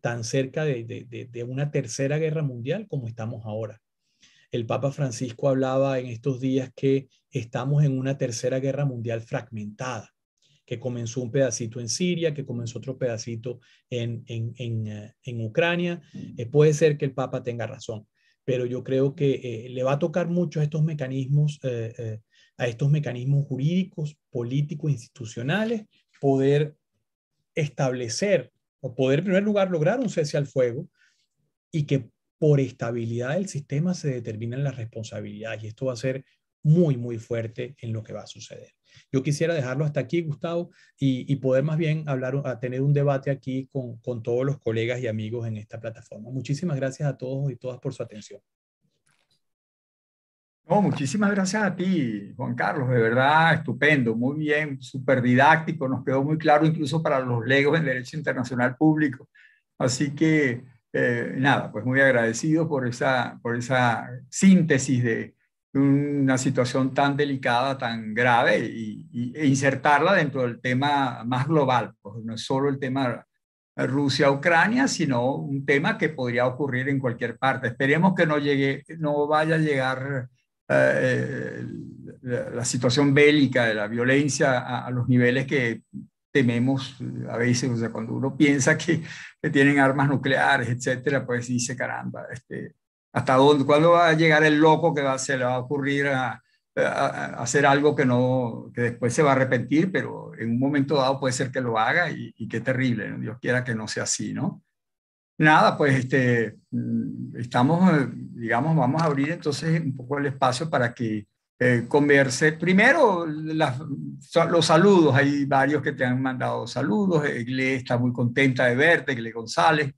tan cerca de una tercera guerra mundial como estamos ahora. El Papa Francisco hablaba en estos días que estamos en una tercera guerra mundial fragmentada, que comenzó un pedacito en Siria, que comenzó otro pedacito en, eh, Ucrania. Eh, puede ser que el Papa tenga razón, pero yo creo que eh, le va a tocar mucho a estos mecanismos, a estos mecanismos jurídicos, políticos, institucionales, poder establecer o poder en primer lugar lograr un cese al fuego y que por estabilidad del sistema se determinan las responsabilidades y esto va a ser muy, muy fuerte en lo que va a suceder. Yo quisiera dejarlo hasta aquí, Gustavo, y, poder más bien hablar, a tener un debate aquí con, con todos los colegas y amigos en esta plataforma. Muchísimas gracias a todos y todas por su atención. No, muchísimas gracias a ti, Juan Carlos, de verdad, estupendo, muy bien, súper didáctico, nos quedó muy claro incluso para los legos en Derecho Internacional Público. Así que eh, nada, pues muy agradecido por esa, por esa síntesis de una situación tan delicada, tan grave, y, e insertarla dentro del tema más global, pues no es solo el tema Rusia-Ucrania, sino un tema que podría ocurrir en cualquier parte. Esperemos que no, llegue, no vaya a llegar eh, la, situación bélica, la violencia a los niveles que tememos eh, a veces, o sea, cuando uno piensa que, tienen armas nucleares, etcétera, pues dice, caramba, este, ¿hasta dónde? ¿Cuándo va a llegar el loco que se le va a ocurrir a, hacer algo que, no, que después se va a arrepentir, pero en un momento dado puede ser que lo haga y, qué terrible, Dios quiera que no sea así, ¿no? Nada, pues este, mm, estamos, eh, digamos, vamos a abrir entonces un poco el espacio para que eh, converse. Primero, los saludos. Hay varios que te han mandado saludos. iglesia eh, está muy contenta de verte, le González.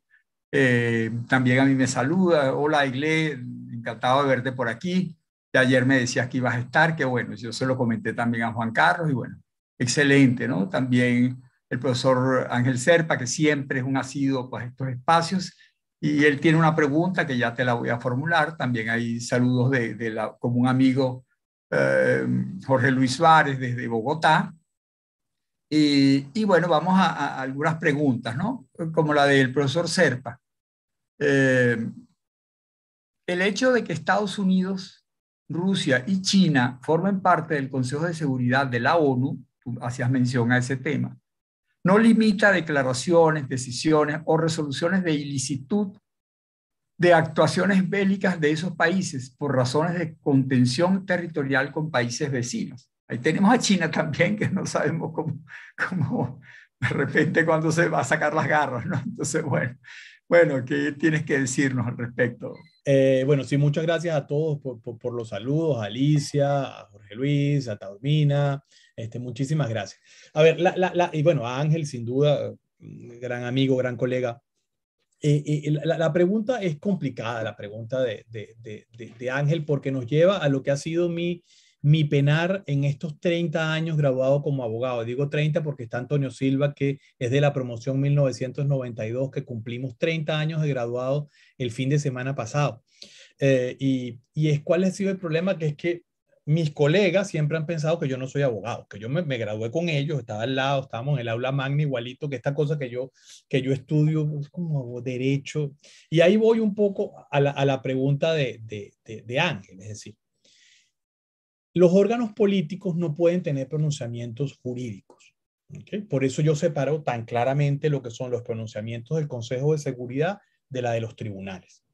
Eh, también a mí me saluda. Hola, iglesia encantado de verte por aquí. de ayer me decías que ibas a estar, que bueno, yo se lo comenté también a Juan Carlos y bueno, excelente, ¿no? También el profesor Ángel Serpa, que siempre es un asiduo pues estos espacios. Y él tiene una pregunta que ya te la voy a formular. También hay saludos de, la, como un amigo eh, Jorge Luis Suárez desde Bogotá. Y, bueno, vamos a, algunas preguntas, ¿no? Como la del profesor Serpa. Eh, el hecho de que Estados Unidos, Rusia y China formen parte del Consejo de Seguridad de la ONU, tú hacías mención a ese tema, no limita declaraciones, decisiones o resoluciones de ilicitud de actuaciones bélicas de esos países por razones de contención territorial con países vecinos. Ahí tenemos a China también, que no sabemos cómo, de repente cuando se va a sacar las garras, ¿no? Entonces, bueno, bueno, ¿qué tienes que decirnos al respecto? Eh, bueno, sí, muchas gracias a todos por, los saludos, a Alicia, a Jorge Luis, a Taormina, este, muchísimas gracias. A ver, y bueno, a Ángel, sin duda, gran amigo, gran colega, eh, eh, eh, la, pregunta es complicada, la pregunta de, Ángel, porque nos lleva a lo que ha sido mi, mi penar en estos 30 años graduado como abogado. Digo 30 porque está Antonio Silva, que es de la promoción 1992, que cumplimos 30 años de graduado el fin de semana pasado. y, y, es cuál ha sido el problema, que es que mis colegas siempre han pensado que yo no soy abogado, que yo me, gradué con ellos, estaba al lado, estábamos en el aula magna igualito, que esta cosa que yo, que yo estudio pues, como derecho. Y ahí voy un poco a la, a la pregunta de, de, de, Ángel, es decir, los órganos políticos no pueden tener pronunciamientos jurídicos. Por eso yo separo tan claramente lo que son los pronunciamientos del Consejo de Seguridad de la de los tribunales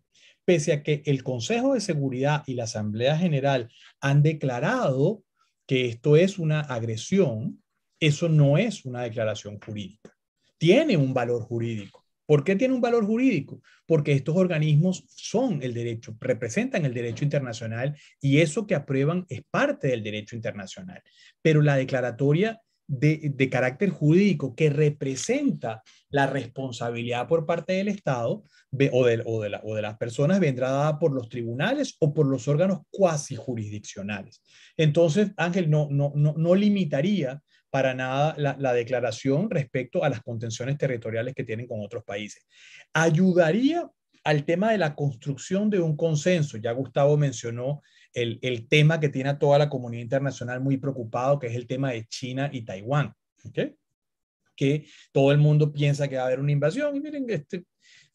pese a que el Consejo de Seguridad y la Asamblea General han declarado que esto es una agresión, eso no es una declaración jurídica. Tiene un valor jurídico. ¿Por qué tiene un valor jurídico? Porque estos organismos son el derecho, representan el derecho internacional y eso que aprueban es parte del derecho internacional. Pero la declaratoria de, carácter jurídico que representa la responsabilidad por parte del Estado o, de, las personas vendrá dada por los tribunales o por los órganos cuasi jurisdiccionales. Entonces, Ángel, no, no, limitaría para nada la declaración respecto a las contenciones territoriales que tienen con otros países. Ayudaría al tema de la construcción de un consenso. Ya Gustavo mencionó el, tema que tiene a toda la comunidad internacional muy preocupado, que es el tema de China y Taiwán. Que todo el mundo piensa que va a haber una invasión. Y miren, este,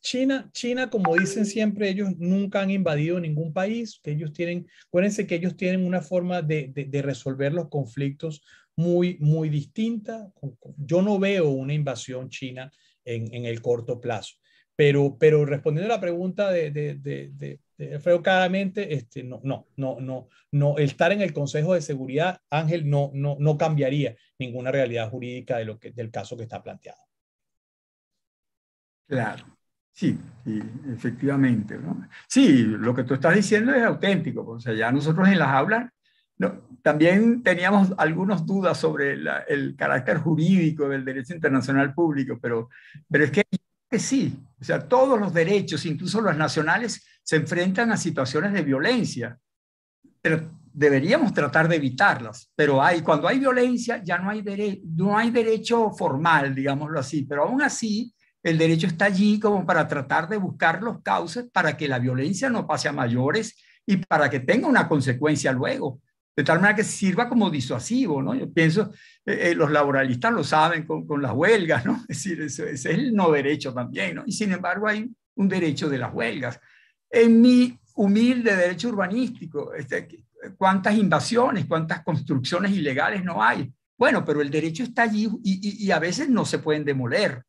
China, China, como dicen siempre, ellos nunca han invadido ningún país, que ellos tienen, acuérdense que ellos tienen una forma de, resolver los conflictos muy, muy distinta. Yo no veo una invasión china en, el corto plazo. Pero, pero respondiendo a la pregunta de este, feo, claramente, este, no, no, no, no, no, estar en el Consejo de Seguridad, Ángel, no, no, no cambiaría ninguna realidad jurídica de lo que, del caso que está planteado. Claro, sí, efectivamente. ¿no? Sí, lo que tú estás diciendo es auténtico, o sea, ya nosotros en las aulas no, también teníamos algunas dudas sobre el carácter jurídico del derecho internacional público, pero, pero es que, que sí, o sea, todos los derechos, incluso los nacionales, se enfrentan a situaciones de violencia. Pero deberíamos tratar de evitarlas, pero hay, cuando hay violencia ya no hay, no hay derecho formal, digámoslo así, pero aún así el derecho está allí como para tratar de buscar los cauces para que la violencia no pase a mayores y para que tenga una consecuencia luego, de tal manera que sirva como disuasivo, ¿no? Yo pienso, eh, eh, los laboralistas lo saben con, las huelgas, ¿no? [laughs] Es decir, es el no derecho también, ¿no? Y sin embargo hay un derecho de las huelgas en mi humilde derecho urbanístico, este, cuántas invasiones, cuántas construcciones ilegales no hay. Bueno, pero el derecho está allí y, a veces no se pueden demoler,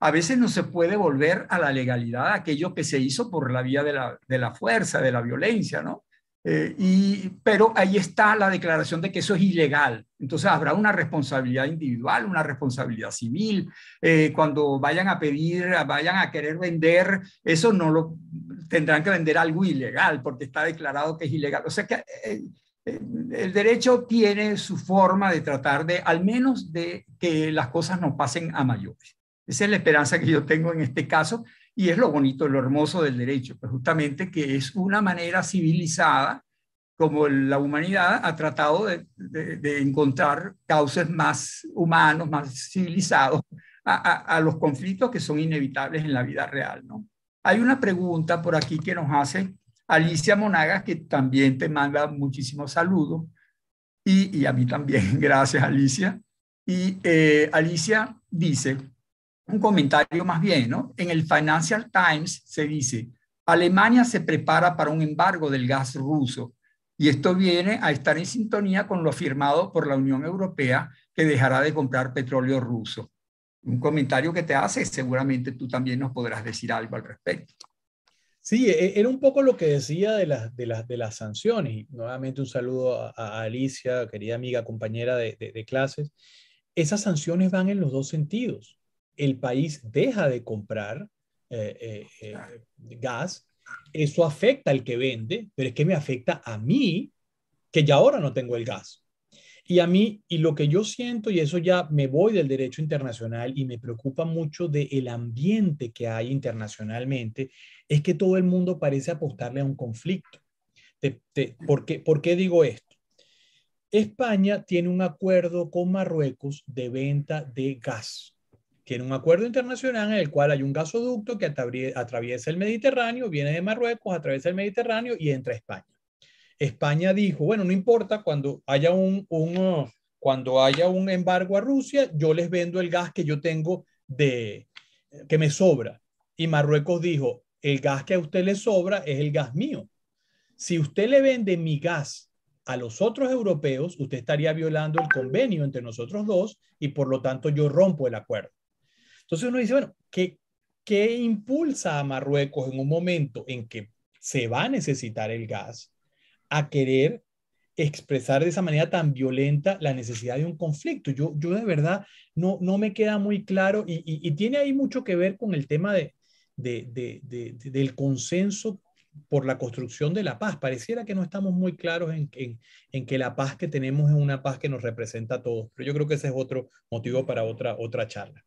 a veces no se puede volver a la legalidad aquello que se hizo por la vía de la fuerza, de la violencia, ¿no? Eh, y, pero ahí está la declaración de que eso es ilegal. Entonces habrá una responsabilidad individual, una responsabilidad civil. Eh, cuando vayan a pedir, vayan a querer vender, eso no lo tendrán que vender algo ilegal porque está declarado que es ilegal. O sea que eh, el derecho tiene su forma de tratar de, al menos de que las cosas no pasen a mayores. Esa es la esperanza que yo tengo en este caso y es lo bonito, lo hermoso del derecho, pues justamente que es una manera civilizada como la humanidad ha tratado de, encontrar causas más humanos, más civilizados a, los conflictos que son inevitables en la vida real. ¿no? Hay una pregunta por aquí que nos hace Alicia Monagas, que también te manda muchísimos saludos, y, a mí también, [laughs] gracias Alicia. Y eh, Alicia dice, un comentario más bien, ¿no? En el Financial Times se dice, Alemania se prepara para un embargo del gas ruso y esto viene a estar en sintonía con lo firmado por la Unión Europea que dejará de comprar petróleo ruso. Un comentario que te hace, seguramente tú también nos podrás decir algo al respecto. Sí, e, e, era un poco lo que decía de las, las, de las sanciones. nuevamente un saludo a, Alicia, querida amiga, compañera de clases. Esas sanciones van en los dos sentidos el país deja de comprar eh, eh, eh, gas, eso afecta al que vende, pero es que me afecta a mí, que ya ahora no tengo el gas. Y a mí, y lo que yo siento, y eso ya me voy del derecho internacional y me preocupa mucho del el ambiente que hay internacionalmente, es que todo el mundo parece apostarle a un conflicto. qué, ¿Por qué digo esto? España tiene un acuerdo con Marruecos de venta de gas tiene un acuerdo internacional en el cual hay un gasoducto que atraviesa el Mediterráneo, viene de Marruecos, atraviesa el Mediterráneo y entra a España. España dijo, bueno, no importa, cuando haya un, un, uh, cuando haya un embargo a Rusia, yo les vendo el gas que yo tengo de que me sobra. Y Marruecos dijo, el gas que a usted le sobra es el gas mío. Si usted le vende mi gas a los otros europeos, usted estaría violando el convenio entre nosotros dos y por lo tanto yo rompo el acuerdo. Entonces uno dice, bueno, ¿qué, ¿qué impulsa a Marruecos en un momento en que se va a necesitar el gas a querer expresar de esa manera tan violenta la necesidad de un conflicto. Yo, yo de verdad no, no me queda muy claro y, y, tiene ahí mucho que ver con el tema de, de, de, del consenso por la construcción de la paz. Pareciera que no estamos muy claros en, en, en, que la paz que tenemos es una paz que nos representa a todos, pero yo creo que ese es otro motivo para otra, otra charla.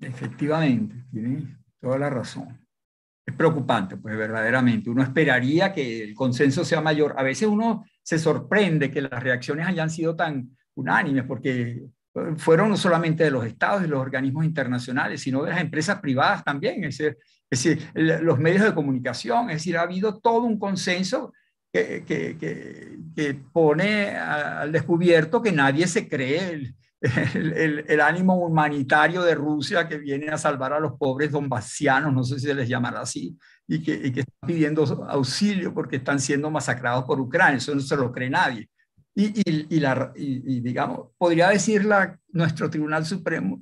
Efectivamente, tiene toda la razón. Es preocupante, pues verdaderamente. Uno esperaría que el consenso sea mayor. A veces uno se sorprende que las reacciones hayan sido tan unánimes, porque eh, fueron no solamente de los estados y los organismos internacionales, sino de las empresas privadas también, es decir, los medios de comunicación, es decir, ha habido todo un consenso que, que, que, pone al descubierto que nadie se cree el, ánimo humanitario de Rusia que viene a salvar a los pobres donbasianos, no sé si se les llamará así, y que, están pidiendo auxilio porque están siendo masacrados por Ucrania, eso no se lo cree nadie. Y, la, digamos, podría decir nuestro Tribunal Supremo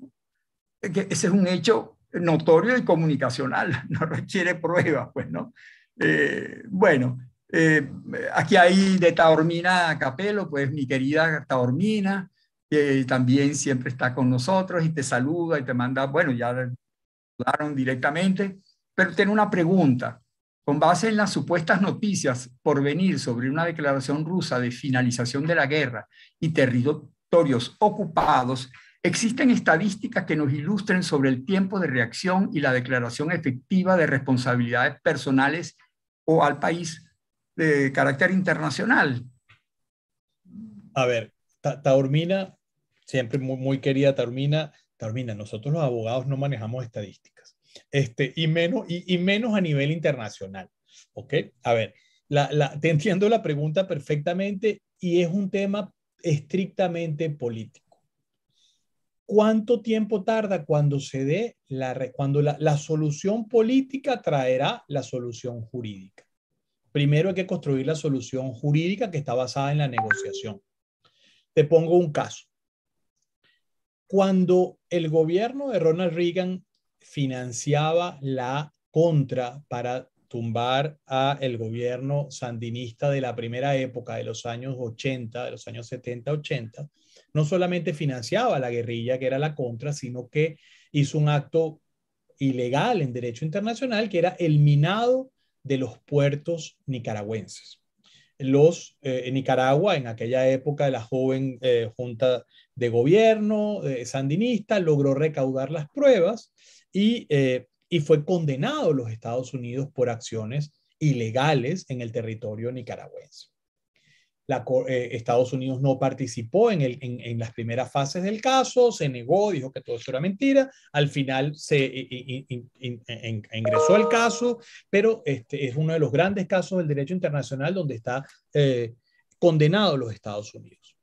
que ese es un hecho notorio y comunicacional, [laughs] no requiere pruebas, pues, ¿no? Eh, bueno, eh, aquí hay de Taormina Capelo, pues mi querida Taormina, que también siempre está con nosotros y te saluda y te manda, bueno, ya hablaron directamente, pero tiene una pregunta. Con base en las supuestas noticias por venir sobre una declaración rusa de finalización de la guerra y territorios ocupados, ¿existen estadísticas que nos ilustren sobre el tiempo de reacción y la declaración efectiva de responsabilidades personales o al país de carácter internacional? A ver, Taormina siempre muy, querida termina. Termina. nosotros los abogados no manejamos estadísticas, este, y, menos, y, menos a nivel internacional. ¿Ok? A ver, te entiendo la pregunta perfectamente y es un tema estrictamente político. ¿Cuánto tiempo tarda cuando se dé la, cuando la solución política traerá la solución jurídica? Primero hay que construir la solución jurídica que está basada en la negociación. Te pongo un caso. Cuando el gobierno de Ronald Reagan financiaba la contra para tumbar a el gobierno sandinista de la primera época de los años 80, de los años 70, 80, no solamente financiaba la guerrilla que era la contra, sino que hizo un acto ilegal en derecho internacional que era el minado de los puertos nicaragüenses los, eh, en Nicaragua, en aquella época de la joven eh, junta de gobierno eh, sandinista, logró recaudar las pruebas y, y fue condenado a los Estados Unidos por acciones ilegales en el territorio nicaragüense. Eh, Estados Unidos no participó en, las primeras fases del caso, se negó, dijo que todo eso era mentira, al final se ingresó al caso, pero este es uno de los grandes casos del derecho internacional donde está eh, condenado los Estados Unidos.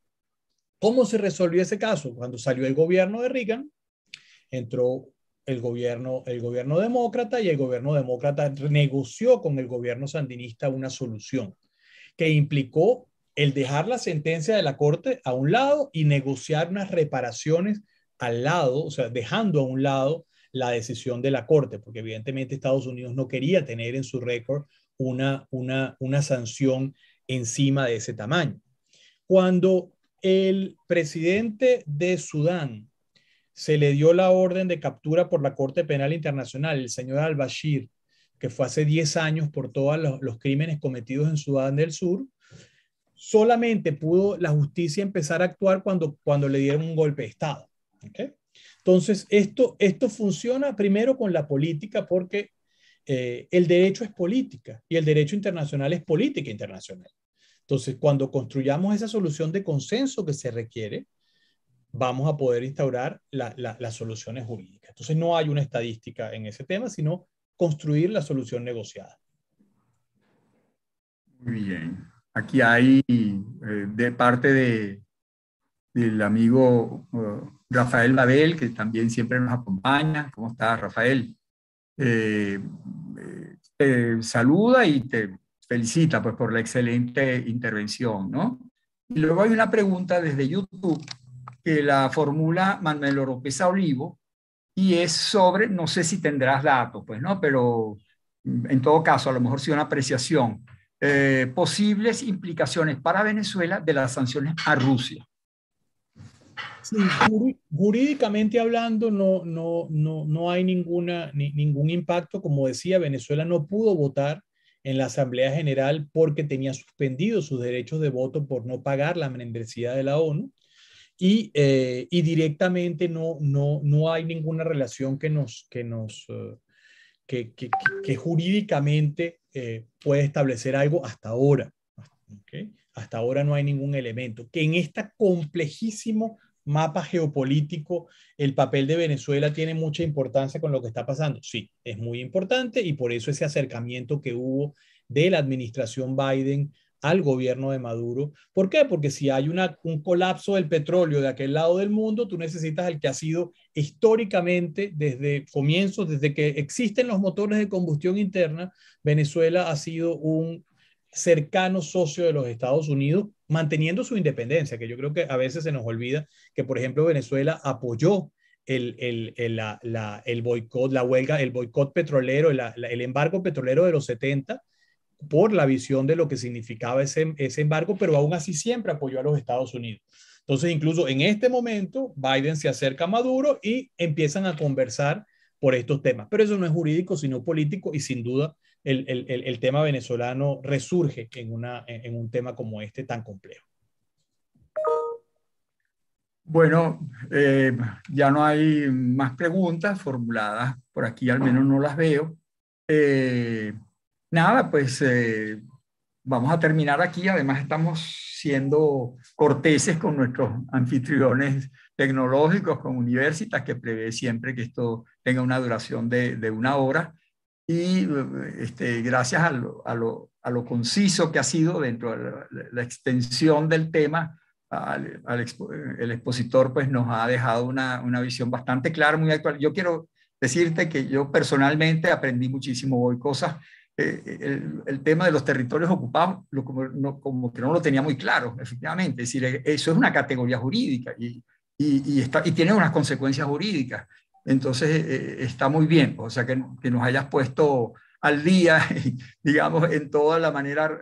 ¿Cómo se resolvió ese caso? Cuando salió el gobierno de Reagan, entró el gobierno, el gobierno demócrata y el gobierno demócrata negoció con el gobierno sandinista una solución que implicó el dejar la sentencia de la Corte a un lado y negociar unas reparaciones al lado, o sea, dejando a un lado la decisión de la Corte, porque evidentemente Estados Unidos no quería tener en su récord una, una, una sanción encima de ese tamaño. Cuando el presidente de Sudán se le dio la orden de captura por la Corte Penal Internacional, el señor al-Bashir, que fue hace 10 años por todos los crímenes cometidos en Sudán del Sur, solamente pudo la justicia empezar a actuar cuando, cuando le dieron un golpe de Estado. Entonces, esto, esto funciona primero con la política porque eh, el derecho es política y el derecho internacional es política internacional. Entonces, cuando construyamos esa solución de consenso que se requiere, vamos a poder instaurar las soluciones jurídicas. Entonces, no hay una estadística en ese tema, sino construir la solución negociada. Muy bien. Aquí hay eh, de parte del amigo eh, Rafael Babel, que también siempre nos acompaña. ¿Cómo estás, Rafael? Eh, te saluda y te felicita pues, por la excelente intervención, Y luego hay una pregunta desde YouTube que la formula Manuel López Olivo y es sobre, no sé si tendrás datos, pues, ¿no? Pero mm, en todo caso, a lo mejor sí una apreciación eh, posibles implicaciones para Venezuela de las sanciones a Rusia. jurídicamente hablando, no, no, no, hay ninguna, ningún impacto. Como decía, Venezuela no pudo votar en la Asamblea General porque tenía suspendido sus derechos de voto por no pagar la membresía de la ONU. Y, eh, directamente no, no, no hay ninguna relación que nos, que nos, eh, que, jurídicamente eh, puede establecer algo hasta ahora. Hasta ahora no hay ningún elemento. Que en este complejísimo mapa geopolítico, el papel de Venezuela tiene mucha importancia con lo que está pasando. Sí, es muy importante y por eso ese acercamiento que hubo de la administración Biden al gobierno de Maduro. ¿Por qué? Porque si hay un colapso del petróleo de aquel lado del mundo, tú necesitas el que ha sido históricamente, desde comienzos, desde que existen los motores de combustión interna, Venezuela ha sido un cercano socio de los Estados Unidos, manteniendo su independencia, que yo creo que a veces se nos olvida que, por ejemplo, Venezuela apoyó el, boicot, la huelga, el boicot petrolero, el embargo petrolero de los 70 por la visión de lo que significaba ese, ese embargo, pero aún así siempre apoyó a los Estados Unidos. Entonces, incluso en este momento, Biden se acerca a Maduro y empiezan a conversar por estos temas. Pero eso no es jurídico, sino político y sin duda el, tema venezolano resurge en, una, en un tema como este tan complejo. Bueno, eh, ya no hay más preguntas formuladas, por aquí al menos no las veo. Eh, Nada, pues eh, vamos a terminar aquí. Además, estamos siendo corteses con nuestros anfitriones tecnológicos, con universitas, que prevé siempre que esto tenga una duración de, una hora. Y este, gracias a lo, a, lo, a lo, conciso que ha sido dentro de la, extensión del tema, al, el expositor pues nos ha dejado una, una, visión bastante clara, muy actual. Yo quiero decirte que yo personalmente aprendí muchísimo hoy cosas eh, el, tema de los territorios ocupados como, que no lo tenía muy claro, efectivamente. Es decir, eso es una categoría jurídica y, tiene unas consecuencias jurídicas. Entonces, eh, eh, está muy bien, o sea, que, nos hayas puesto al día, [laughs] digamos, en toda la manera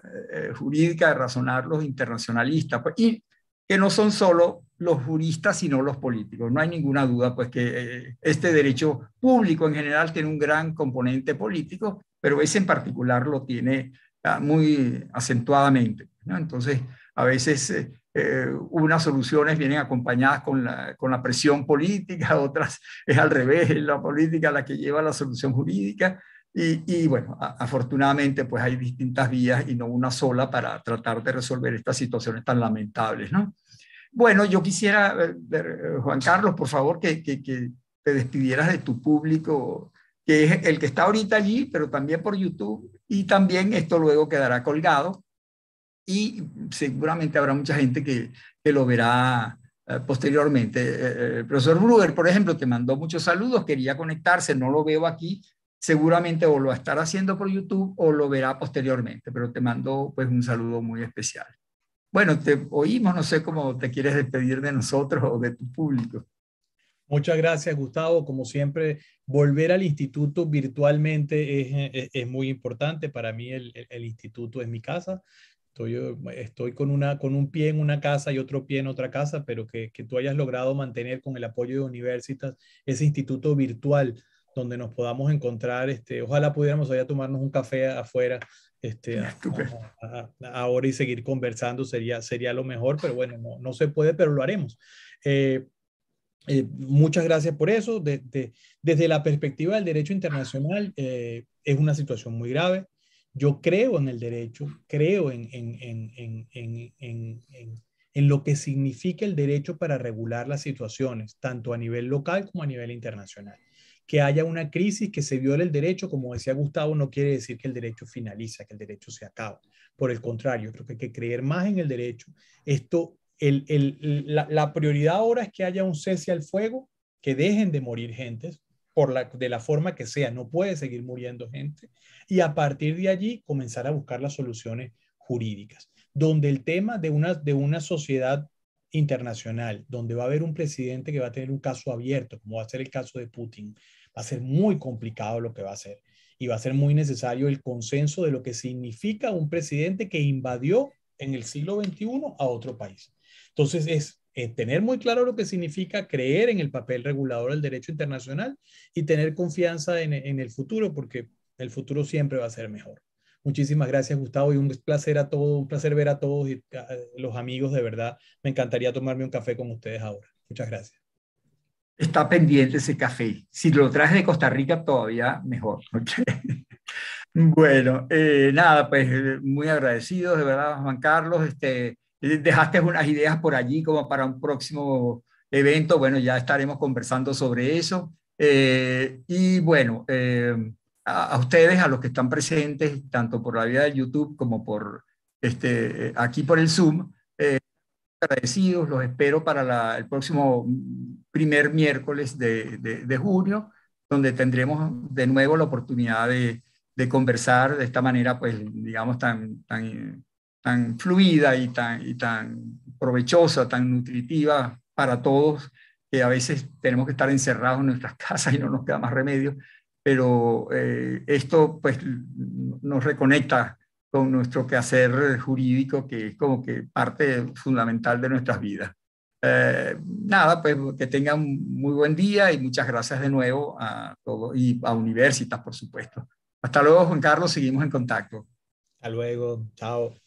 jurídica de razonar los internacionalistas. Pues, y que no son solo los juristas, sino los políticos. No hay ninguna duda, pues, que este derecho público en general tiene un gran componente político pero ese en particular lo tiene ah, muy acentuadamente. Entonces, a veces eh, eh, unas soluciones vienen acompañadas con la, presión política, [laughs] otras es al revés, la política la que lleva la solución jurídica. Y, bueno, afortunadamente pues hay distintas vías y no una sola para tratar de resolver estas situaciones tan lamentables, Bueno, yo quisiera, eh, ver Juan Carlos, por favor, que, que, te despidieras de tu público que es el que está ahorita allí, pero también por YouTube y también esto luego quedará colgado y seguramente habrá mucha gente que, que lo verá eh, posteriormente. Eh, eh, el profesor Bruger, por ejemplo, te mandó muchos saludos, quería conectarse, no lo veo aquí, seguramente o lo estará haciendo por YouTube o lo verá posteriormente, pero te mando pues un saludo muy especial. Bueno, te oímos, no sé cómo te quieres despedir de nosotros o de tu público. Muchas gracias, Gustavo. Como siempre, volver al instituto virtualmente es, muy importante. Para mí el, instituto es mi casa. Estoy, estoy con, una, con un pie en una casa y otro pie en otra casa, pero que, tú hayas logrado mantener con el apoyo de Universitas ese instituto virtual donde nos podamos encontrar. Este, ojalá pudiéramos allá tomarnos un café afuera este, ahora y seguir conversando sería, sería lo mejor, pero bueno, no, se puede, pero lo haremos. Eh, eh, muchas gracias por eso. desde la perspectiva del derecho internacional, eh, es una situación muy grave. Yo creo en el derecho, creo en, lo que significa el derecho para regular las situaciones, tanto a nivel local como a nivel internacional. Que haya una crisis, que se viole el derecho, como decía Gustavo, no quiere decir que el derecho finaliza, que el derecho se acaba. Por el contrario, creo que hay que creer más en el derecho. Esto la, prioridad ahora es que haya un cese al fuego, que dejen de morir gentes por la, de la forma que sea, no puede seguir muriendo gente, y a partir de allí comenzar a buscar las soluciones jurídicas, donde el tema de una, de una sociedad internacional, donde va a haber un presidente que va a tener un caso abierto, como va a ser el caso de Putin, va a ser muy complicado lo que va a hacer y va a ser muy necesario el consenso de lo que significa un presidente que invadió en el siglo XXI a otro país. Entonces es eh, tener muy claro lo que significa creer en el papel regulador del derecho internacional y tener confianza en, en el futuro, porque el futuro siempre va a ser mejor. Muchísimas gracias, Gustavo, y un placer a todos, un placer ver a todos y los amigos, de verdad. Me encantaría tomarme un café con ustedes ahora. Muchas gracias. Está pendiente ese café. Si lo traje de Costa Rica, todavía mejor. [laughs] Bueno, eh, nada, pues muy agradecidos, de verdad, Juan Carlos. Este, eh, dejaste unas ideas por allí como para un próximo evento. Bueno, ya estaremos conversando sobre eso. Eh, y bueno, eh, a, ustedes, a los que están presentes, tanto por la vía de YouTube como por este, aquí por el Zoom, agradecidos, los espero para el próximo primer miércoles de, junio, donde tendremos de nuevo la oportunidad de, conversar de esta manera, pues, digamos, tan tan fluida y tan, y tan provechosa, tan nutritiva para todos, que a veces tenemos que estar encerrados en nuestras [laughs] casas y no nos queda más remedio, pero eh, esto pues nos reconecta con nuestro quehacer jurídico, que es como que parte fundamental de nuestras vidas. Eh, nada, pues que tengan muy buen día y muchas gracias de nuevo a todos y a Universitas, por supuesto. Hasta luego, Juan Carlos, seguimos en contacto. Hasta luego, chao.